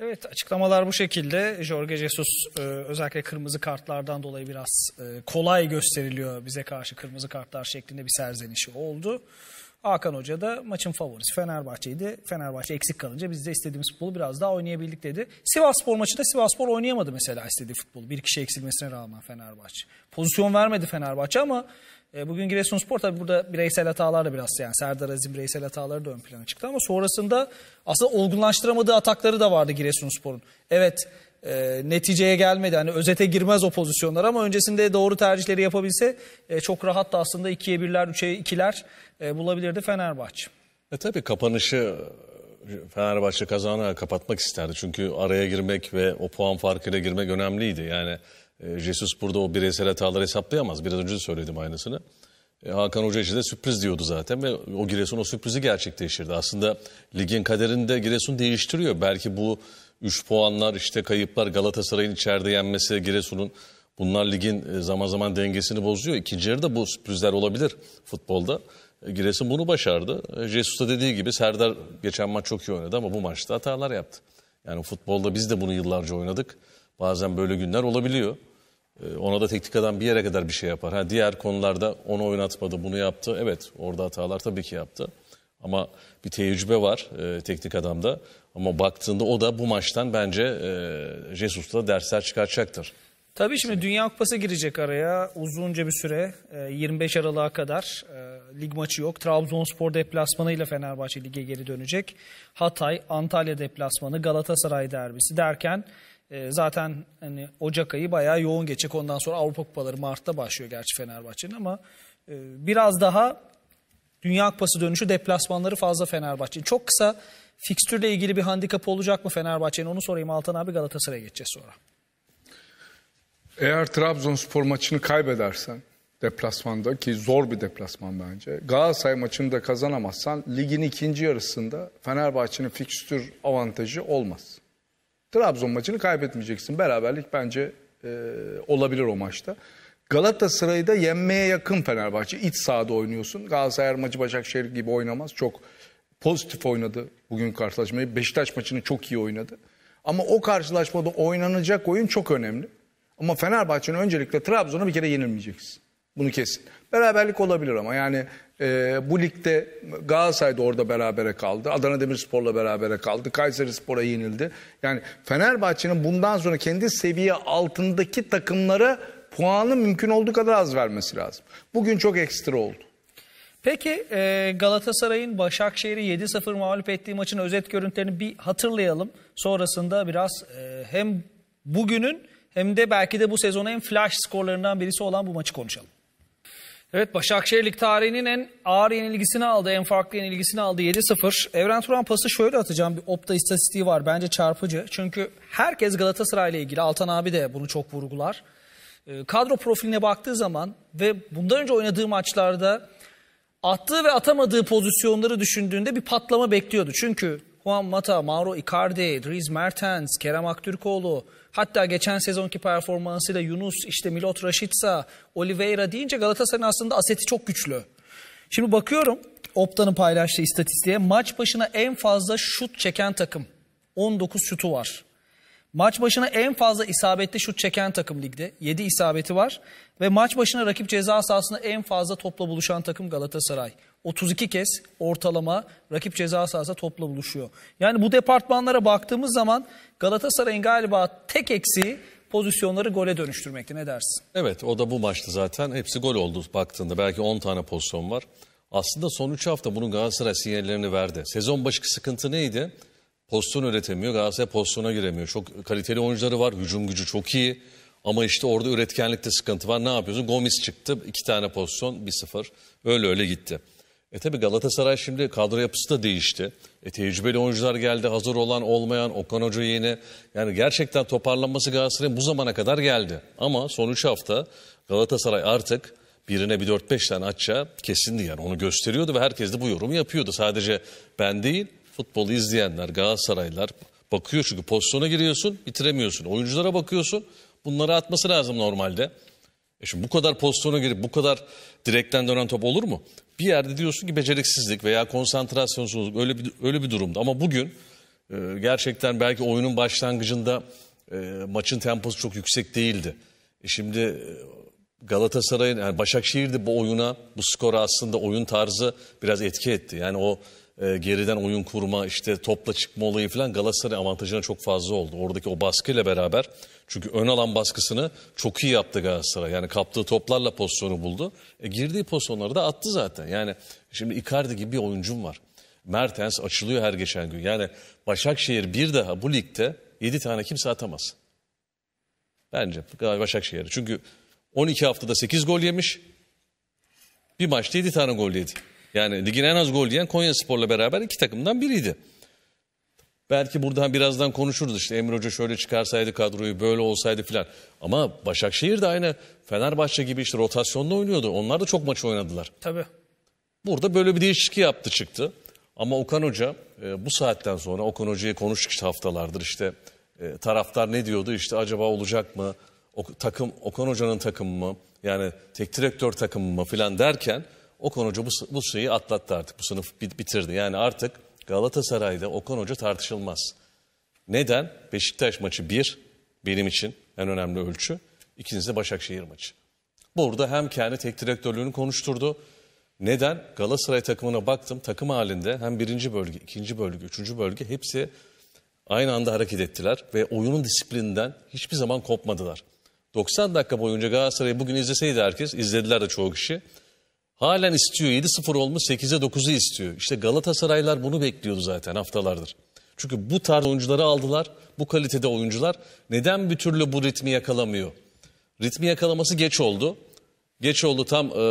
Evet açıklamalar bu şekilde. Jorge Jesus e, özellikle kırmızı kartlardan dolayı biraz e, kolay gösteriliyor bize karşı kırmızı kartlar şeklinde bir serzenişi oldu. Hakan Hoca da maçın favorisi Fenerbahçe'ydi. Fenerbahçe eksik kalınca biz de istediğimiz futbolu biraz daha oynayabildik dedi. Sivas Spor maçında Sivas Spor oynayamadı mesela istediği futbolu. Bir kişi eksilmesine rağmen Fenerbahçe. Pozisyon vermedi Fenerbahçe ama e, bugün Giresunspor tabii burada bireysel hatalarla biraz yani Serdar Azim bireysel hataları da ön plana çıktı ama sonrasında aslında olgunlaştıramadığı atakları da vardı Giresunspor'un. Evet e, neticeye gelmedi. Hani özete girmez o pozisyonlar ama öncesinde doğru tercihleri yapabilse e, çok rahat da aslında 2'ye 1'ler, 3'e 2'ler e, bulabilirdi Fenerbahçe. E tabii kapanışı Fenerbahçe kazanı kapatmak isterdi. Çünkü araya girmek ve o puan farkıyla girmek önemliydi. Yani e, Jesus burada o bireysel hataları hesaplayamaz. Biraz önce de söyledim aynısını. E, Hakan Hoca için de sürpriz diyordu zaten ve o Giresun o sürprizi gerçekleştirdi. Aslında ligin kaderini de Giresun değiştiriyor. Belki bu 3 puanlar işte kayıplar Galatasaray'ın içeride yenmesi Giresun'un bunlar ligin e, zaman zaman dengesini bozuyor. İkinci yarıda bu sürprizler olabilir futbolda. E, Giresun bunu başardı. E, Jesus da dediği gibi Serdar geçen maç çok iyi oynadı ama bu maçta hatalar yaptı. Yani futbolda biz de bunu yıllarca oynadık. Bazen böyle günler olabiliyor. Ona da teknik adam bir yere kadar bir şey yapar. Ha, diğer konularda onu oynatmadı, bunu yaptı. Evet orada hatalar tabii ki yaptı. Ama bir tecrübe var e, teknik adamda. Ama baktığında o da bu maçtan bence e, Jesus'ta dersler çıkaracaktır. Tabii şimdi Dünya Kupası girecek araya uzunca bir süre 25 e, Aralık'a kadar e, lig maçı yok. Trabzonspor deplasmanıyla Fenerbahçe lige geri dönecek. Hatay, Antalya deplasmanı, Galatasaray derbisi derken e, zaten hani Ocak ayı bayağı yoğun geçecek. Ondan sonra Avrupa Kupaları Mart'ta başlıyor gerçi Fenerbahçe'nin ama biraz daha Dünya Kupası dönüşü deplasmanları fazla Fenerbahçe'nin. Çok kısa fikstürle ilgili bir handikapı olacak mı Fenerbahçe'nin onu sorayım Altan abi Galatasaray'a geçeceğiz sonra. Eğer Trabzonspor maçını kaybedersen deplasmanda ki zor bir deplasman bence. Galatasaray maçını da kazanamazsan ligin ikinci yarısında Fenerbahçe'nin fikstür avantajı olmaz. Trabzon maçını kaybetmeyeceksin. Beraberlik bence e, olabilir o maçta. Galatasaray'ı da yenmeye yakın Fenerbahçe. İç sahada oynuyorsun. Galatasaray her maçı Başakşehir gibi oynamaz. Çok pozitif oynadı bugün karşılaşmayı. Beşiktaş maçını çok iyi oynadı. Ama o karşılaşmada oynanacak oyun çok önemli. Ama Fenerbahçe'nin öncelikle Trabzon'a bir kere yenilmeyeceksin. Bunu kesin. Beraberlik olabilir ama yani e, bu ligde da orada berabere kaldı. Adana Demirspor'la berabere kaldı. Kayseri Spor'a yenildi. Yani Fenerbahçe'nin bundan sonra kendi seviye altındaki takımlara puanı mümkün olduğu kadar az vermesi lazım. Bugün çok ekstra oldu. Peki e, Galatasaray'ın Başakşehir'i 7-0 mağlup ettiği maçın özet görüntülerini bir hatırlayalım. Sonrasında biraz e, hem bugünün hem de belki de bu sezonun en flash skorlarından birisi olan bu maçı konuşalım. Evet Başakşehir Lig tarihinin en ağır yenilgisini aldı, en farklı yenilgisini aldı 7-0. Evren Turan pası şöyle atacağım bir opta istatistiği var bence çarpıcı. Çünkü herkes Galatasaray ile ilgili Altan abi de bunu çok vurgular. Ee, kadro profiline baktığı zaman ve bundan önce oynadığı maçlarda attığı ve atamadığı pozisyonları düşündüğünde bir patlama bekliyordu. Çünkü Juan Mata, Mauro Icardi, Dries Mertens, Kerem Aktürkoğlu, hatta geçen sezonki performansıyla Yunus, işte Milot Rashica, Oliveira deyince Galatasaray'ın aslında aseti çok güçlü. Şimdi bakıyorum Opta'nın paylaştığı istatistiğe maç başına en fazla şut çeken takım. 19 şutu var. Maç başına en fazla isabetli şut çeken takım ligde. 7 isabeti var ve maç başına rakip ceza sahasında en fazla topla buluşan takım Galatasaray. 32 kez ortalama rakip ceza sahasında topla buluşuyor. Yani bu departmanlara baktığımız zaman Galatasaray'ın galiba tek eksiği pozisyonları gole dönüştürmekti. Ne dersin? Evet o da bu maçta zaten hepsi gol oldu baktığında. Belki 10 tane pozisyon var. Aslında son 3 hafta bunun Galatasaray sinyallerini verdi. Sezon başı sıkıntı neydi? postun üretemiyor. Galatasaray postuna giremiyor. Çok kaliteli oyuncuları var. Hücum gücü çok iyi. Ama işte orada üretkenlikte sıkıntı var. Ne yapıyorsun? Gomis çıktı. iki tane pozisyon 1-0. Öyle öyle gitti. E tabi Galatasaray şimdi kadro yapısı da değişti. E tecrübeli oyuncular geldi. Hazır olan olmayan Okan Hoca yeni. Yani gerçekten toparlanması Galatasaray'ın bu zamana kadar geldi. Ama son 3 hafta Galatasaray artık birine bir 4-5 tane açacağı kesindi yani onu gösteriyordu ve herkes de bu yorumu yapıyordu. Sadece ben değil futbolu izleyenler, Galatasaraylar bakıyor çünkü pozisyona giriyorsun, bitiremiyorsun. Oyunculara bakıyorsun. Bunları atması lazım normalde. E şimdi bu kadar pozisyona girip bu kadar direkten dönen top olur mu? Bir yerde diyorsun ki beceriksizlik veya konsantrasyonsuzluk öyle bir, öyle bir durumda. Ama bugün e, gerçekten belki oyunun başlangıcında e, maçın temposu çok yüksek değildi. E şimdi e, Galatasaray'ın yani Başakşehir'de bu oyuna, bu skora aslında oyun tarzı biraz etki etti. Yani o e, geriden oyun kurma, işte topla çıkma olayı falan Galatasaray avantajına çok fazla oldu. Oradaki o baskıyla beraber çünkü ön alan baskısını çok iyi yaptı Galatasaray. Yani kaptığı toplarla pozisyonu buldu. E, girdiği pozisyonları da attı zaten. Yani şimdi Icardi gibi bir oyuncum var. Mertens açılıyor her geçen gün. Yani Başakşehir bir daha bu ligde 7 tane kimse atamaz. Bence Başakşehir Çünkü 12 haftada 8 gol yemiş. Bir maçta 7 tane gol yedi. Yani ligin en az gol yiyen Konya Spor'la beraber iki takımdan biriydi. Belki buradan birazdan konuşuruz işte Emre Hoca şöyle çıkarsaydı kadroyu böyle olsaydı filan. Ama Başakşehir de aynı Fenerbahçe gibi işte rotasyonda oynuyordu. Onlar da çok maç oynadılar. Tabii. Burada böyle bir değişiklik yaptı çıktı. Ama Okan Hoca e, bu saatten sonra Okan Hoca'yı konuştuk işte haftalardır işte e, taraftar ne diyordu işte acaba olacak mı? O, takım Okan Hoca'nın takımı mı? Yani tek direktör takımı mı filan derken Okan Hoca bu, bu şeyi atlattı artık. Bu sınıf bitirdi. Yani artık Galatasaray'da Okan Hoca tartışılmaz. Neden? Beşiktaş maçı bir benim için en önemli ölçü. İkincisi de Başakşehir maçı. Burada hem kendi tek direktörlüğünü konuşturdu. Neden? Galatasaray takımına baktım. Takım halinde hem birinci bölge, ikinci bölge, üçüncü bölge hepsi aynı anda hareket ettiler. Ve oyunun disiplininden hiçbir zaman kopmadılar. 90 dakika boyunca Galatasaray'ı bugün izleseydi herkes, izlediler de çoğu kişi. Halen istiyor 7-0 olmuş 8'e 9'u istiyor. İşte Galatasaraylar bunu bekliyordu zaten haftalardır. Çünkü bu tarz oyuncuları aldılar. Bu kalitede oyuncular neden bir türlü bu ritmi yakalamıyor? Ritmi yakalaması geç oldu. Geç oldu tam e,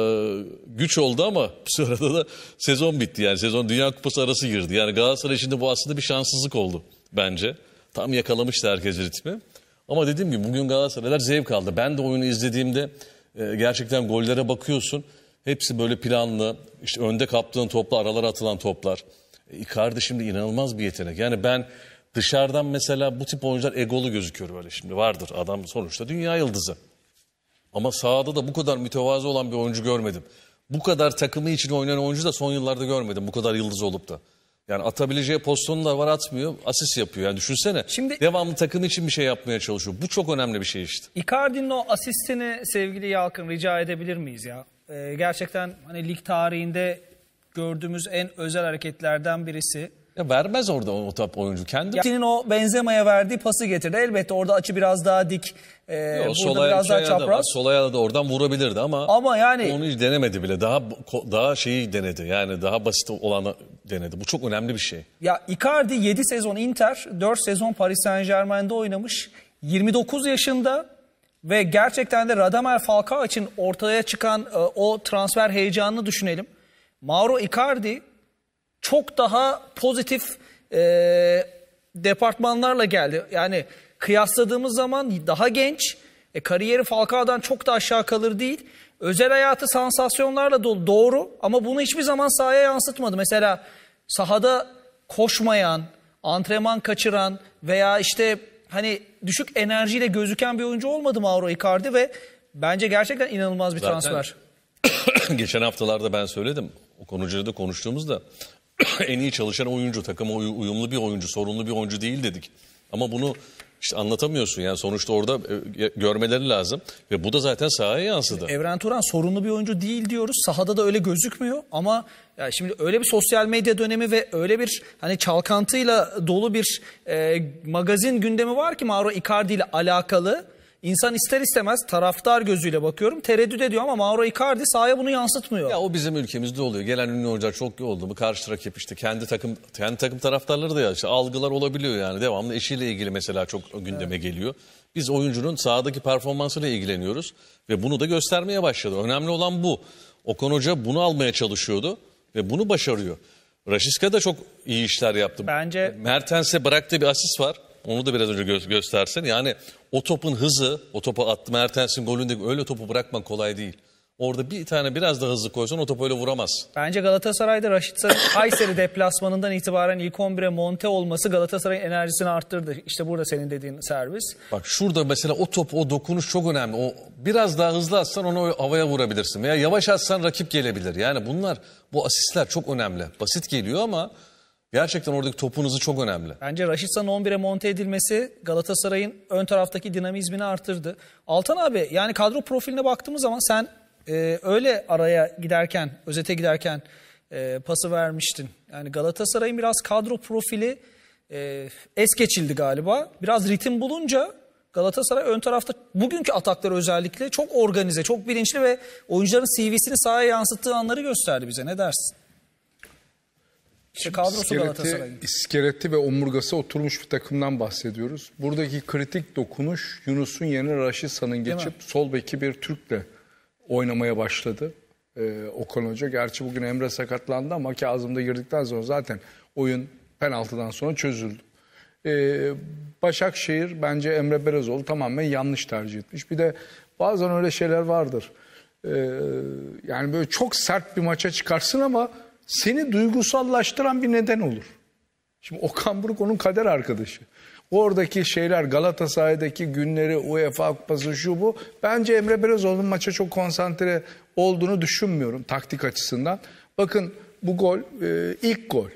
güç oldu ama bu sırada da sezon bitti. Yani sezon Dünya Kupası arası girdi. Yani Galatasaray için de bu aslında bir şanssızlık oldu bence. Tam yakalamıştı herkes ritmi. Ama dediğim gibi bugün Galatasaraylar zevk aldı. Ben de oyunu izlediğimde e, gerçekten gollere bakıyorsun. Hepsi böyle planlı. İşte önde kaptığın topla aralara atılan toplar. E, Icardi şimdi inanılmaz bir yetenek. Yani ben dışarıdan mesela bu tip oyuncular egolu gözüküyor böyle şimdi vardır. Adam sonuçta dünya yıldızı. Ama sahada da bu kadar mütevazı olan bir oyuncu görmedim. Bu kadar takımı için oynayan oyuncu da son yıllarda görmedim. Bu kadar yıldız olup da. Yani atabileceği pozisyonu da var atmıyor. Asist yapıyor. Yani düşünsene. Şimdi, devamlı takım için bir şey yapmaya çalışıyor. Bu çok önemli bir şey işte. Icardi'nin o asistini sevgili Yalkın rica edebilir miyiz ya? e, gerçekten hani lig tarihinde gördüğümüz en özel hareketlerden birisi. Ya vermez orada o top oyuncu kendi. Senin o Benzema'ya verdiği pası getirdi. Elbette orada açı biraz daha dik. Ee, Yo, burada biraz daha çapraz. solaya da oradan vurabilirdi ama, ama yani, onu hiç denemedi bile. Daha daha şeyi denedi. Yani daha basit olanı denedi. Bu çok önemli bir şey. Ya Icardi 7 sezon Inter, 4 sezon Paris Saint Germain'de oynamış. 29 yaşında ve gerçekten de Radamel Falcao için ortaya çıkan e, o transfer heyecanını düşünelim. Mauro Icardi çok daha pozitif e, departmanlarla geldi. Yani kıyasladığımız zaman daha genç, e, kariyeri Falcao'dan çok da aşağı kalır değil. Özel hayatı sansasyonlarla dolu doğru ama bunu hiçbir zaman sahaya yansıtmadı. Mesela sahada koşmayan, antrenman kaçıran veya işte hani düşük enerjiyle gözüken bir oyuncu olmadı Mauro Icardi ve bence gerçekten inanılmaz bir Zaten transfer. geçen haftalarda ben söyledim. O konucuda da konuştuğumuzda en iyi çalışan oyuncu, takıma uyumlu bir oyuncu, sorunlu bir oyuncu değil dedik. Ama bunu işte anlatamıyorsun yani sonuçta orada e, görmeleri lazım ve bu da zaten sahaya yansıdı. Evren Turan sorunlu bir oyuncu değil diyoruz. Sahada da öyle gözükmüyor ama ya şimdi öyle bir sosyal medya dönemi ve öyle bir hani çalkantıyla dolu bir e, magazin gündemi var ki Mauro Icardi ile alakalı. İnsan ister istemez taraftar gözüyle bakıyorum. Tereddüt ediyor ama Mauro Icardi sahaya bunu yansıtmıyor. Ya o bizim ülkemizde oluyor. Gelen ünlü oyuncular çok iyi oldu bu karşı rakip işte kendi takım kendi takım taraftarları da ya işte algılar olabiliyor yani. Devamlı eşiyle ilgili mesela çok gündeme evet. geliyor. Biz oyuncunun sahadaki performansıyla ilgileniyoruz ve bunu da göstermeye başladı. Önemli olan bu. Okan Hoca bunu almaya çalışıyordu ve bunu başarıyor. Raşiska da çok iyi işler yaptı. Bence Mertens'e bıraktığı bir asist var. Onu da biraz önce gö göstersin. Yani o topun hızı, o topu attı Mertens'in golündeki öyle topu bırakmak kolay değil. Orada bir tane biraz daha hızlı koysan o topu öyle vuramaz. Bence Galatasaray'da Raşit Sarı'nın Kayseri deplasmanından itibaren ilk 11'e monte olması Galatasaray'ın enerjisini arttırdı. İşte burada senin dediğin servis. Bak şurada mesela o top, o dokunuş çok önemli. O biraz daha hızlı atsan onu havaya vurabilirsin veya yavaş atsan rakip gelebilir. Yani bunlar bu asistler çok önemli. Basit geliyor ama Gerçekten oradaki topunuzu çok önemli. Bence Raşit Raşitsan'ın 11'e monte edilmesi Galatasaray'ın ön taraftaki dinamizmini artırdı. Altan abi yani kadro profiline baktığımız zaman sen e, öyle araya giderken, özete giderken e, pası vermiştin. Yani Galatasaray'ın biraz kadro profili e, es geçildi galiba. Biraz ritim bulunca Galatasaray ön tarafta bugünkü atakları özellikle çok organize, çok bilinçli ve oyuncuların CV'sini sahaya yansıttığı anları gösterdi bize. Ne dersin? İşte kadrosu Galatasaray'ın. İskeleti ve omurgası oturmuş bir takımdan bahsediyoruz. Buradaki kritik dokunuş Yunus'un yerine Raşisa'nın geçip sol beki bir Türk'le oynamaya başladı. Ee, Okan Hoca. Gerçi bugün Emre sakatlandı ama Kazım'da girdikten sonra zaten oyun penaltıdan sonra çözüldü. Ee, Başakşehir bence Emre Berezoğlu tamamen yanlış tercih etmiş. Bir de bazen öyle şeyler vardır. Ee, yani böyle çok sert bir maça çıkarsın ama seni duygusallaştıran bir neden olur. Şimdi Okan Buruk onun kader arkadaşı. Oradaki şeyler Galatasaray'daki günleri UEFA kupası şu bu. Bence Emre Belezoğlu'nun maça çok konsantre olduğunu düşünmüyorum taktik açısından. Bakın bu gol e, ilk gol.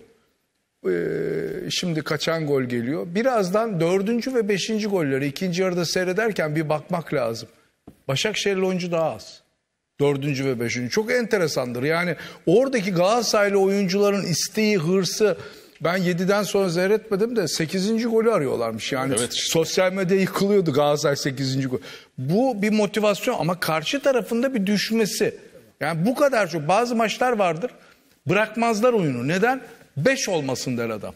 E, şimdi kaçan gol geliyor. Birazdan dördüncü ve beşinci golleri ikinci yarıda seyrederken bir bakmak lazım. Başakşehir'li oyuncu daha az. Dördüncü ve beşinci. Çok enteresandır. Yani oradaki Galatasaraylı oyuncuların isteği, hırsı ben 7'den sonra seyretmedim de 8. golü arıyorlarmış. Yani evet. sosyal medya yıkılıyordu Galatasaray 8. gol. Bu bir motivasyon ama karşı tarafında bir düşmesi. Yani bu kadar çok bazı maçlar vardır. Bırakmazlar oyunu. Neden? 5 olmasın der adam.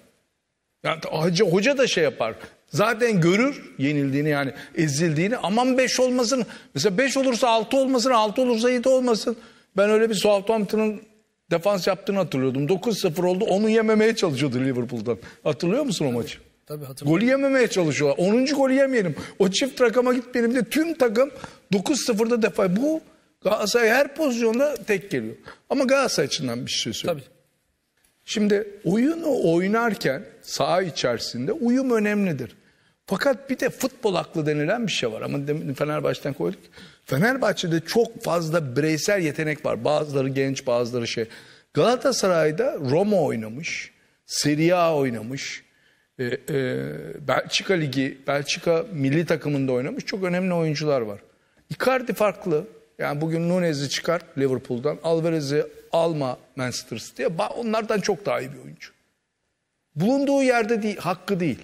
Yani hoca, hoca da şey yapar. Zaten görür yenildiğini yani ezildiğini aman 5 olmasın. Mesela 5 olursa 6 olmasın, 6 olursa 7 olmasın. Ben öyle bir Southampton'ın defans yaptığını hatırlıyordum. 9-0 oldu onu yememeye çalışıyordu Liverpool'dan. Hatırlıyor musun o maçı? Tabii hatırlıyorum. Golü yememeye çalışıyorlar. 10. golü yemeyelim. O çift rakama gitmeyelim de tüm takım 9-0'da defa. Bu Galatasaray her pozisyonda tek geliyor. Ama Galatasaray açısından bir şey söylüyorum. Tabii. Şimdi oyunu oynarken saha içerisinde uyum önemlidir. Fakat bir de futbol aklı denilen bir şey var ama Fenerbahçe'den koyduk. Fenerbahçe'de çok fazla bireysel yetenek var. Bazıları genç bazıları şey. Galatasaray'da Roma oynamış, Serie A oynamış, e, e, Belçika Ligi, Belçika milli takımında oynamış çok önemli oyuncular var. Icardi farklı. Yani bugün Nunez'i çıkart Liverpool'dan, Alvarez'i alma Manchester City'ye. Onlardan çok daha iyi bir oyuncu. Bulunduğu yerde değil, hakkı değil.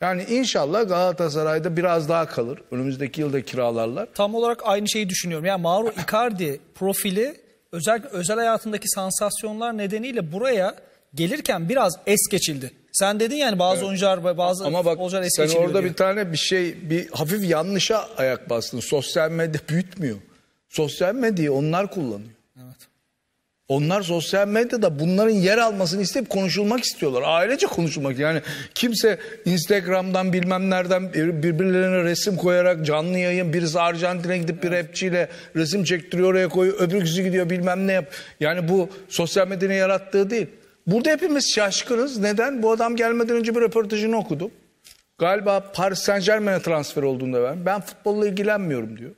Yani inşallah Galatasaray'da biraz daha kalır. Önümüzdeki yılda kiralarlar. Tam olarak aynı şeyi düşünüyorum. Yani Mauro Icardi profili özellikle özel hayatındaki sansasyonlar nedeniyle buraya gelirken biraz es geçildi. Sen dedin yani bazı evet. oyuncular bazı Ama bak, futbolcular es geçildi. sen orada diye. bir tane bir şey bir hafif yanlışa ayak bastın. Sosyal medya büyütmüyor. Sosyal medyayı onlar kullanıyor. Onlar sosyal medyada bunların yer almasını isteyip konuşulmak istiyorlar. Ailece konuşulmak yani kimse Instagram'dan bilmem nereden birbirlerine resim koyarak canlı yayın birisi Arjantin'e gidip bir rapçiyle resim çektiriyor oraya koyuyor öbürküsü gidiyor bilmem ne yap. Yani bu sosyal medyanın yarattığı değil. Burada hepimiz şaşkınız. Neden? Bu adam gelmeden önce bir röportajını okudum. Galiba Paris Saint Germain'e transfer olduğunda ben ben futbolla ilgilenmiyorum diyor.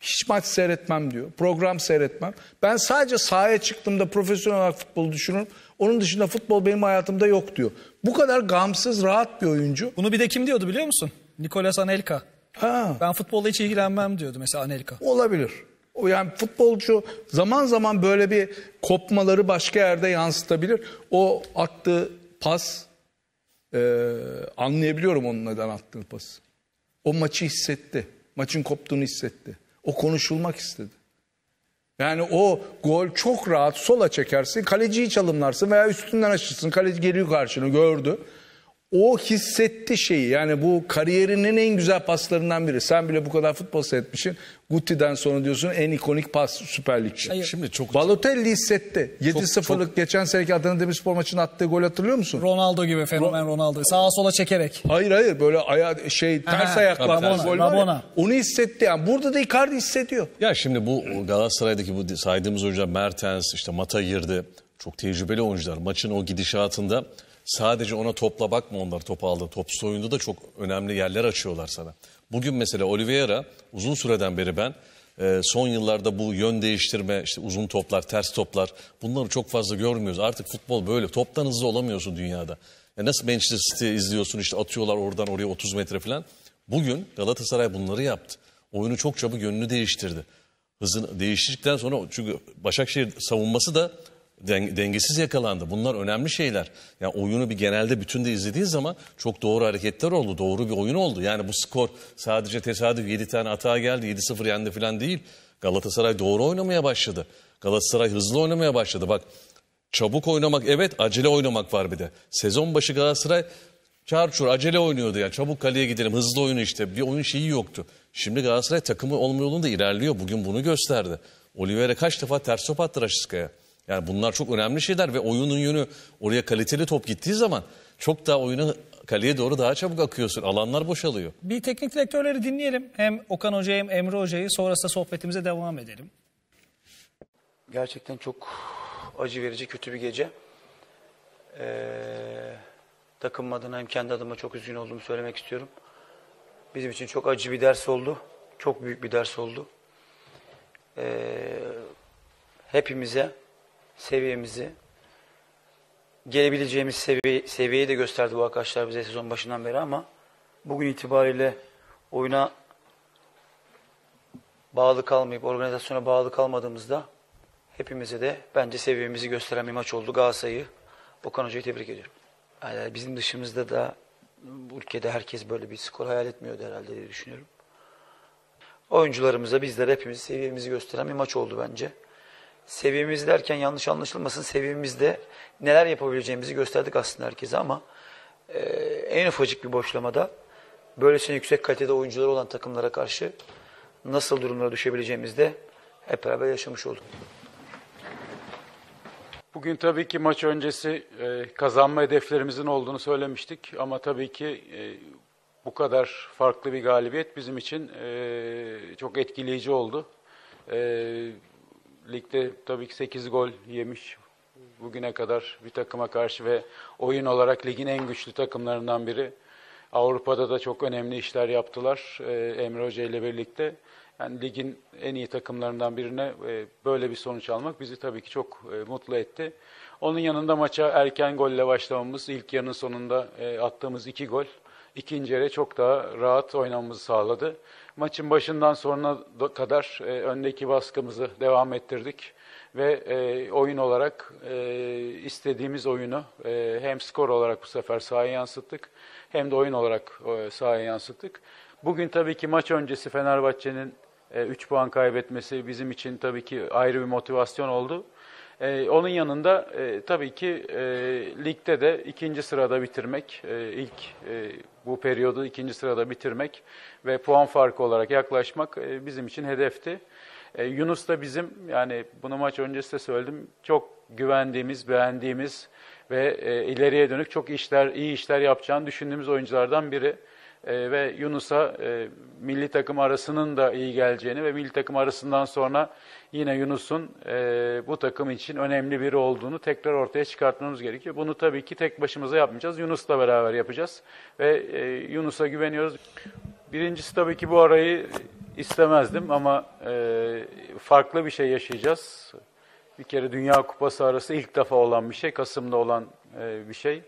Hiç maç seyretmem diyor. Program seyretmem. Ben sadece sahaya çıktığımda profesyonel olarak futbolu düşünürüm. Onun dışında futbol benim hayatımda yok diyor. Bu kadar gamsız, rahat bir oyuncu. Bunu bir de kim diyordu biliyor musun? Nicolas Anelka. Ha. Ben futbolla hiç ilgilenmem diyordu mesela Anelka. Olabilir. Yani futbolcu zaman zaman böyle bir kopmaları başka yerde yansıtabilir. O attığı pas e, anlayabiliyorum onun neden attığı pası. O maçı hissetti. Maçın koptuğunu hissetti. O konuşulmak istedi. Yani o gol çok rahat sola çekersin, kaleciyi çalımlarsın veya üstünden açırsın. Kaleci geliyor karşını gördü o hissetti şeyi. Yani bu kariyerinin en güzel paslarından biri. Sen bile bu kadar futbol seyretmişsin. Guti'den sonra diyorsun en ikonik pas Süper Lig Şimdi çok Balotelli hissetti. 7-0'lık geçen seneki Adana Demirspor maçının attığı gol hatırlıyor musun? Ronaldo gibi fenomen Ronaldo. Sağa sola çekerek. Hayır hayır böyle aya şey ters Ha, ayaklanma Rabona, ya. Onu hissetti. Yani burada da Icardi hissediyor. Ya şimdi bu Galatasaray'daki bu saydığımız oyuncular Mertens, işte Mata girdi. Çok tecrübeli oyuncular. Maçın o gidişatında sadece ona topla bakma onlar topu aldı. Top soyunda da çok önemli yerler açıyorlar sana. Bugün mesela Oliveira uzun süreden beri ben e, son yıllarda bu yön değiştirme, işte uzun toplar, ters toplar bunları çok fazla görmüyoruz. Artık futbol böyle. Toptan hızlı olamıyorsun dünyada. Ya nasıl Manchester City izliyorsun işte atıyorlar oradan oraya 30 metre falan. Bugün Galatasaray bunları yaptı. Oyunu çok çabuk yönünü değiştirdi. Hızını değiştirdikten sonra çünkü Başakşehir savunması da Den, dengesiz yakalandı. Bunlar önemli şeyler. Yani oyunu bir genelde bütün de izlediği zaman çok doğru hareketler oldu. Doğru bir oyun oldu. Yani bu skor sadece tesadüf 7 tane hata geldi 7-0 yendi falan değil. Galatasaray doğru oynamaya başladı. Galatasaray hızlı oynamaya başladı. Bak çabuk oynamak evet acele oynamak var bir de. Sezon başı Galatasaray çarçur acele oynuyordu ya. Çabuk kaleye gidelim hızlı oyunu işte. Bir oyun şeyi yoktu. Şimdi Galatasaray takımı olma yolunda ilerliyor. Bugün bunu gösterdi. Oliveira kaç defa ters top attı Raşiska'ya. Yani bunlar çok önemli şeyler ve oyunun yönü oraya kaliteli top gittiği zaman çok daha oyunu kaleye doğru daha çabuk akıyorsun. Alanlar boşalıyor. Bir teknik direktörleri dinleyelim. Hem Okan Hoca'yı hem Emre Hoca'yı sonrasında sohbetimize devam edelim. Gerçekten çok acı verici kötü bir gece. Ee, takım adına hem kendi adıma çok üzgün olduğumu söylemek istiyorum. Bizim için çok acı bir ders oldu. Çok büyük bir ders oldu. Ee, hepimize seviyemizi, gelebileceğimiz seviye, seviyeyi de gösterdi bu arkadaşlar bize sezon başından beri ama bugün itibariyle oyuna bağlı kalmayıp organizasyona bağlı kalmadığımızda hepimize de bence seviyemizi gösteren bir maç oldu. Galatasaray'ı Okan Hoca'yı tebrik ediyorum. Yani bizim dışımızda da bu ülkede herkes böyle bir skor hayal etmiyordu herhalde diye düşünüyorum. Oyuncularımıza, bizlere hepimiz seviyemizi gösteren bir maç oldu bence seviyemiz derken yanlış anlaşılmasın seviyemizde neler yapabileceğimizi gösterdik aslında herkese ama e, en ufacık bir boşlamada böylesine yüksek kalitede oyuncuları olan takımlara karşı nasıl durumlara düşebileceğimizi de hep beraber yaşamış olduk. Bugün tabii ki maç öncesi e, kazanma hedeflerimizin olduğunu söylemiştik ama tabii ki e, bu kadar farklı bir galibiyet bizim için e, çok etkileyici oldu. E, ligde tabii ki 8 gol yemiş bugüne kadar bir takıma karşı ve oyun olarak ligin en güçlü takımlarından biri. Avrupa'da da çok önemli işler yaptılar e, Emre Hoca ile birlikte. Yani ligin en iyi takımlarından birine e, böyle bir sonuç almak bizi tabii ki çok e, mutlu etti. Onun yanında maça erken golle başlamamız, ilk yarının sonunda attığımız iki gol ikinci yere çok daha rahat oynamamızı sağladı. Maçın başından sonuna kadar e, öndeki baskımızı devam ettirdik ve e, oyun olarak e, istediğimiz oyunu e, hem skor olarak bu sefer sahaya yansıttık hem de oyun olarak e, sahaya yansıttık. Bugün tabii ki maç öncesi Fenerbahçe'nin 3 e, puan kaybetmesi bizim için tabii ki ayrı bir motivasyon oldu. E, onun yanında e, tabii ki e, ligde de ikinci sırada bitirmek, e, ilk e, bu periyodu ikinci sırada bitirmek ve puan farkı olarak yaklaşmak e, bizim için hedefti. E, Yunus da bizim, yani bunu maç öncesi de söyledim, çok güvendiğimiz, beğendiğimiz ve e, ileriye dönük çok işler, iyi işler yapacağını düşündüğümüz oyunculardan biri. Ee, ve Yunus'a e, milli takım arasının da iyi geleceğini ve milli takım arasından sonra yine Yunus'un e, bu takım için önemli biri olduğunu tekrar ortaya çıkartmamız gerekiyor. Bunu tabii ki tek başımıza yapmayacağız. Yunus'la beraber yapacağız ve e, Yunus'a güveniyoruz. Birincisi tabii ki bu arayı istemezdim ama farklı bir şey yaşayacağız. Bir kere Dünya Kupası arası ilk defa olan bir şey, Kasım'da olan bir şey.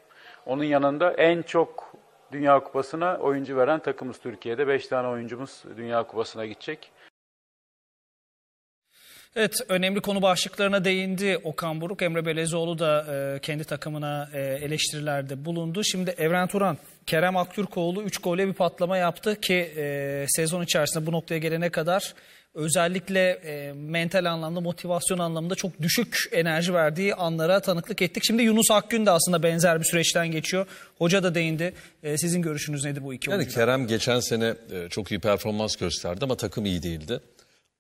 Onun yanında en çok Dünya Kupası'na oyuncu veren takımız Türkiye'de. 5 tane oyuncumuz Dünya Kupası'na gidecek. Evet önemli konu başlıklarına değindi Okan Buruk. Emre Belezoğlu da e, kendi takımına e, eleştirilerde bulundu. Şimdi Evren Turan, Kerem Aktürkoğlu 3 gole bir patlama yaptı ki e, sezon içerisinde bu noktaya gelene kadar özellikle e, mental anlamda, motivasyon anlamında çok düşük enerji verdiği anlara tanıklık ettik. Şimdi Yunus Akgün de aslında benzer bir süreçten geçiyor. Hoca da değindi. E, sizin görüşünüz nedir bu iki yani oyuncudan? Kerem geçen sene e, çok iyi performans gösterdi ama takım iyi değildi.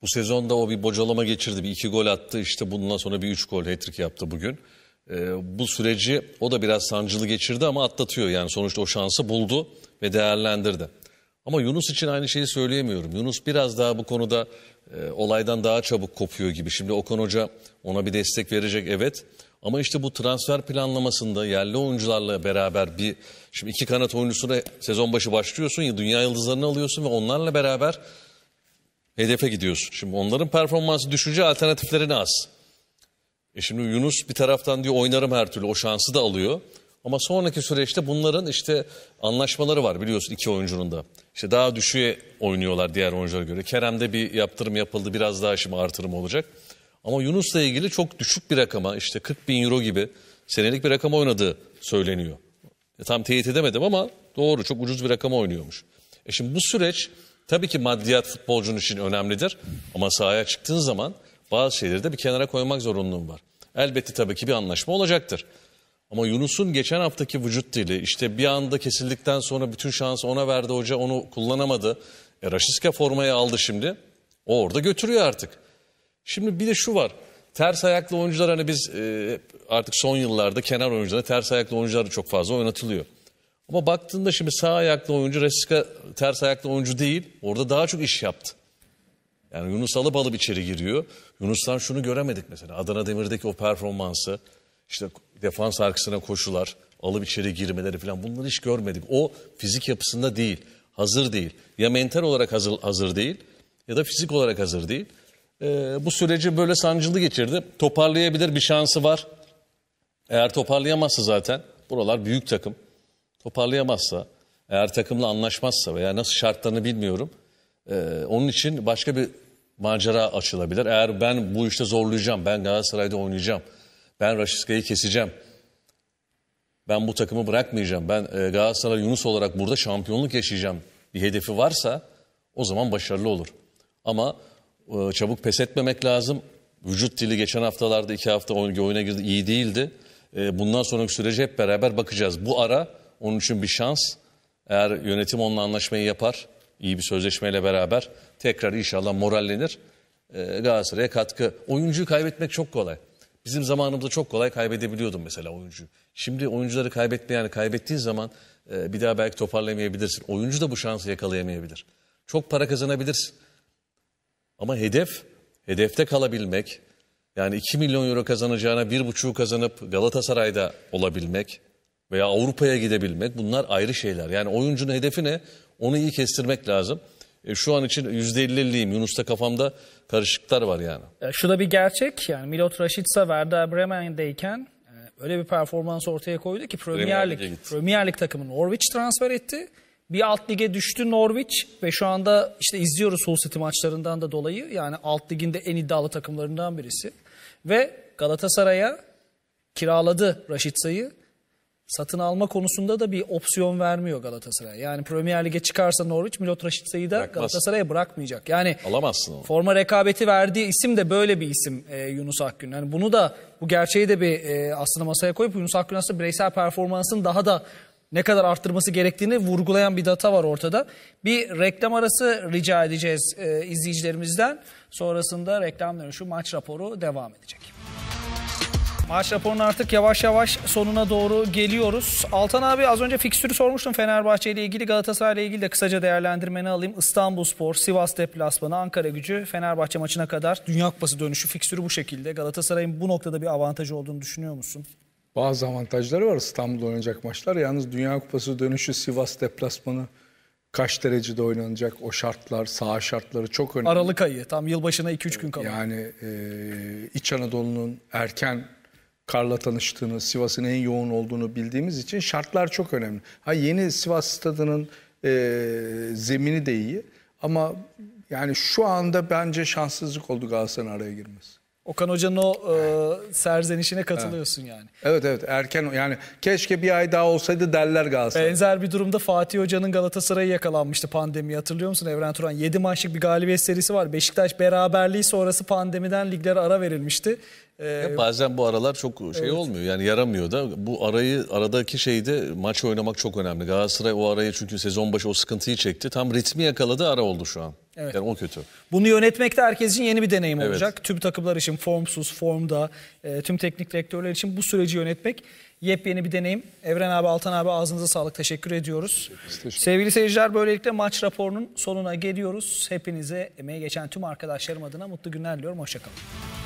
Bu sezonda o bir bocalama geçirdi. Bir iki gol attı. İşte bundan sonra bir üç gol hat-trick yaptı bugün. E, bu süreci o da biraz sancılı geçirdi ama atlatıyor. Yani sonuçta o şansı buldu ve değerlendirdi. Ama Yunus için aynı şeyi söyleyemiyorum. Yunus biraz daha bu konuda e, olaydan daha çabuk kopuyor gibi. Şimdi Okan Hoca ona bir destek verecek evet. Ama işte bu transfer planlamasında yerli oyuncularla beraber bir... Şimdi iki kanat oyuncusuna sezon başı başlıyorsun ya dünya yıldızlarını alıyorsun ve onlarla beraber hedefe gidiyorsun. Şimdi onların performansı düşünce alternatifleri ne az? E şimdi Yunus bir taraftan diyor oynarım her türlü o şansı da alıyor. Ama sonraki süreçte bunların işte anlaşmaları var biliyorsun iki oyuncunun da. İşte daha düşüğe oynuyorlar diğer oyunculara göre. Kerem'de bir yaptırım yapıldı biraz daha şimdi artırım olacak. Ama Yunus'la ilgili çok düşük bir rakama işte 40 bin euro gibi senelik bir rakam oynadığı söyleniyor. E, tam teyit edemedim ama doğru çok ucuz bir rakam oynuyormuş. E şimdi bu süreç tabii ki maddiyat futbolcunun için önemlidir. Ama sahaya çıktığın zaman bazı şeyleri de bir kenara koymak zorunluluğun var. Elbette tabii ki bir anlaşma olacaktır. Ama Yunus'un geçen haftaki vücut dili işte bir anda kesildikten sonra bütün şansı ona verdi hoca onu kullanamadı. E, Raşiska formaya aldı şimdi. O orada götürüyor artık. Şimdi bir de şu var. Ters ayaklı oyuncular hani biz e, artık son yıllarda kenar oyunculara ters ayaklı oyuncular çok fazla oynatılıyor. Ama baktığında şimdi sağ ayaklı oyuncu Raşiska ters ayaklı oyuncu değil. Orada daha çok iş yaptı. Yani Yunus alıp alıp içeri giriyor. Yunus'tan şunu göremedik mesela. Adana Demir'deki o performansı. işte defans arkasına koşular, alıp içeri girmeleri falan bunları hiç görmedik. O fizik yapısında değil, hazır değil. Ya mental olarak hazır, hazır değil ya da fizik olarak hazır değil. Ee, bu süreci böyle sancılı geçirdi. Toparlayabilir bir şansı var. Eğer toparlayamazsa zaten buralar büyük takım. Toparlayamazsa, eğer takımla anlaşmazsa veya nasıl şartlarını bilmiyorum. Ee, onun için başka bir macera açılabilir. Eğer ben bu işte zorlayacağım, ben Galatasaray'da oynayacağım.'' Ben Raşiska'yı keseceğim. Ben bu takımı bırakmayacağım. Ben e, Galatasaray Yunus olarak burada şampiyonluk yaşayacağım. Bir hedefi varsa o zaman başarılı olur. Ama e, çabuk pes etmemek lazım. Vücut dili geçen haftalarda iki hafta oyuna girdi iyi değildi. E, bundan sonraki sürece hep beraber bakacağız. Bu ara onun için bir şans. Eğer yönetim onunla anlaşmayı yapar, iyi bir sözleşmeyle beraber tekrar inşallah morallenir. Galatasaray'a katkı. Oyuncuyu kaybetmek çok kolay. Bizim zamanımızda çok kolay kaybedebiliyordum mesela oyuncu. Şimdi oyuncuları kaybetme yani kaybettiğin zaman e, bir daha belki toparlayamayabilirsin. Oyuncu da bu şansı yakalayamayabilir. Çok para kazanabilirsin. Ama hedef, hedefte kalabilmek. Yani 2 milyon euro kazanacağına 1,5'u kazanıp Galatasaray'da olabilmek veya Avrupa'ya gidebilmek bunlar ayrı şeyler. Yani oyuncunun hedefi ne? Onu iyi kestirmek lazım. E, şu an için %50'liyim. Yunus'ta kafamda karışıklar var yani. E, şu da bir gerçek. Yani Milot Rashica Werder Bremen'deyken e, öyle bir performans ortaya koydu ki Premier Lig, Premier Lig takımını Norwich transfer etti. Bir alt lige düştü Norwich ve şu anda işte izliyoruz Hull City maçlarından da dolayı. Yani alt liginde en iddialı takımlarından birisi. Ve Galatasaray'a kiraladı Raşitsa'yı satın alma konusunda da bir opsiyon vermiyor Galatasaray. Yani Premier Lig'e çıkarsa Norwich Milot Raşitse'yi de Galatasaray'a bırakmayacak. Yani alamazsın onu. Forma rekabeti verdiği isim de böyle bir isim e, Yunus Akgün. Yani bunu da bu gerçeği de bir e, aslında masaya koyup Yunus Akgün aslında bireysel performansın daha da ne kadar arttırması gerektiğini vurgulayan bir data var ortada. Bir reklam arası rica edeceğiz e, izleyicilerimizden. Sonrasında reklam dönüşü maç raporu devam edecek. Maç raporunun artık yavaş yavaş sonuna doğru geliyoruz. Altan abi az önce fikstürü sormuştum Fenerbahçe ile ilgili Galatasaray ile ilgili de kısaca değerlendirmeni alayım. İstanbul Spor, Sivas deplasmanı, Ankara gücü Fenerbahçe maçına kadar Dünya Kupası dönüşü fikstürü bu şekilde. Galatasaray'ın bu noktada bir avantajı olduğunu düşünüyor musun? Bazı avantajları var İstanbul'da oynayacak maçlar. Yalnız Dünya Kupası dönüşü Sivas deplasmanı kaç derecede oynanacak o şartlar, saha şartları çok önemli. Aralık ayı tam yılbaşına 2-3 gün kalıyor. Yani e, İç Anadolu'nun erken karla tanıştığını, Sivas'ın en yoğun olduğunu bildiğimiz için şartlar çok önemli. Ha yeni Sivas stadının e, zemini de iyi ama yani şu anda bence şanssızlık oldu Galatasaray'ın araya girmesi. Okan Hoca'nın o e, serzenişine katılıyorsun evet. yani. Evet evet erken yani keşke bir ay daha olsaydı derler Galatasaray. Benzer bir durumda Fatih Hoca'nın Galatasaray'ı yakalanmıştı pandemi hatırlıyor musun Evren Turan? 7 maçlık bir galibiyet serisi var. Beşiktaş beraberliği sonrası pandemiden liglere ara verilmişti. Ya ee, bazen bu aralar çok şey evet. olmuyor yani yaramıyor da bu arayı aradaki şeyde maç oynamak çok önemli. Galatasaray o arayı çünkü sezon başı o sıkıntıyı çekti. Tam ritmi yakaladı ara oldu şu an. Evet. Yani o kötü. Bunu yönetmek de herkes için yeni bir deneyim evet. olacak. Tüm takımlar için formsuz, formda, e, tüm teknik direktörler için bu süreci yönetmek yepyeni bir deneyim. Evren abi, Altan abi ağzınıza sağlık. Teşekkür ediyoruz. Teşekkür Sevgili seyirciler böylelikle maç raporunun sonuna geliyoruz. Hepinize emeği geçen tüm arkadaşlarım adına mutlu günler diliyorum. Hoşçakalın.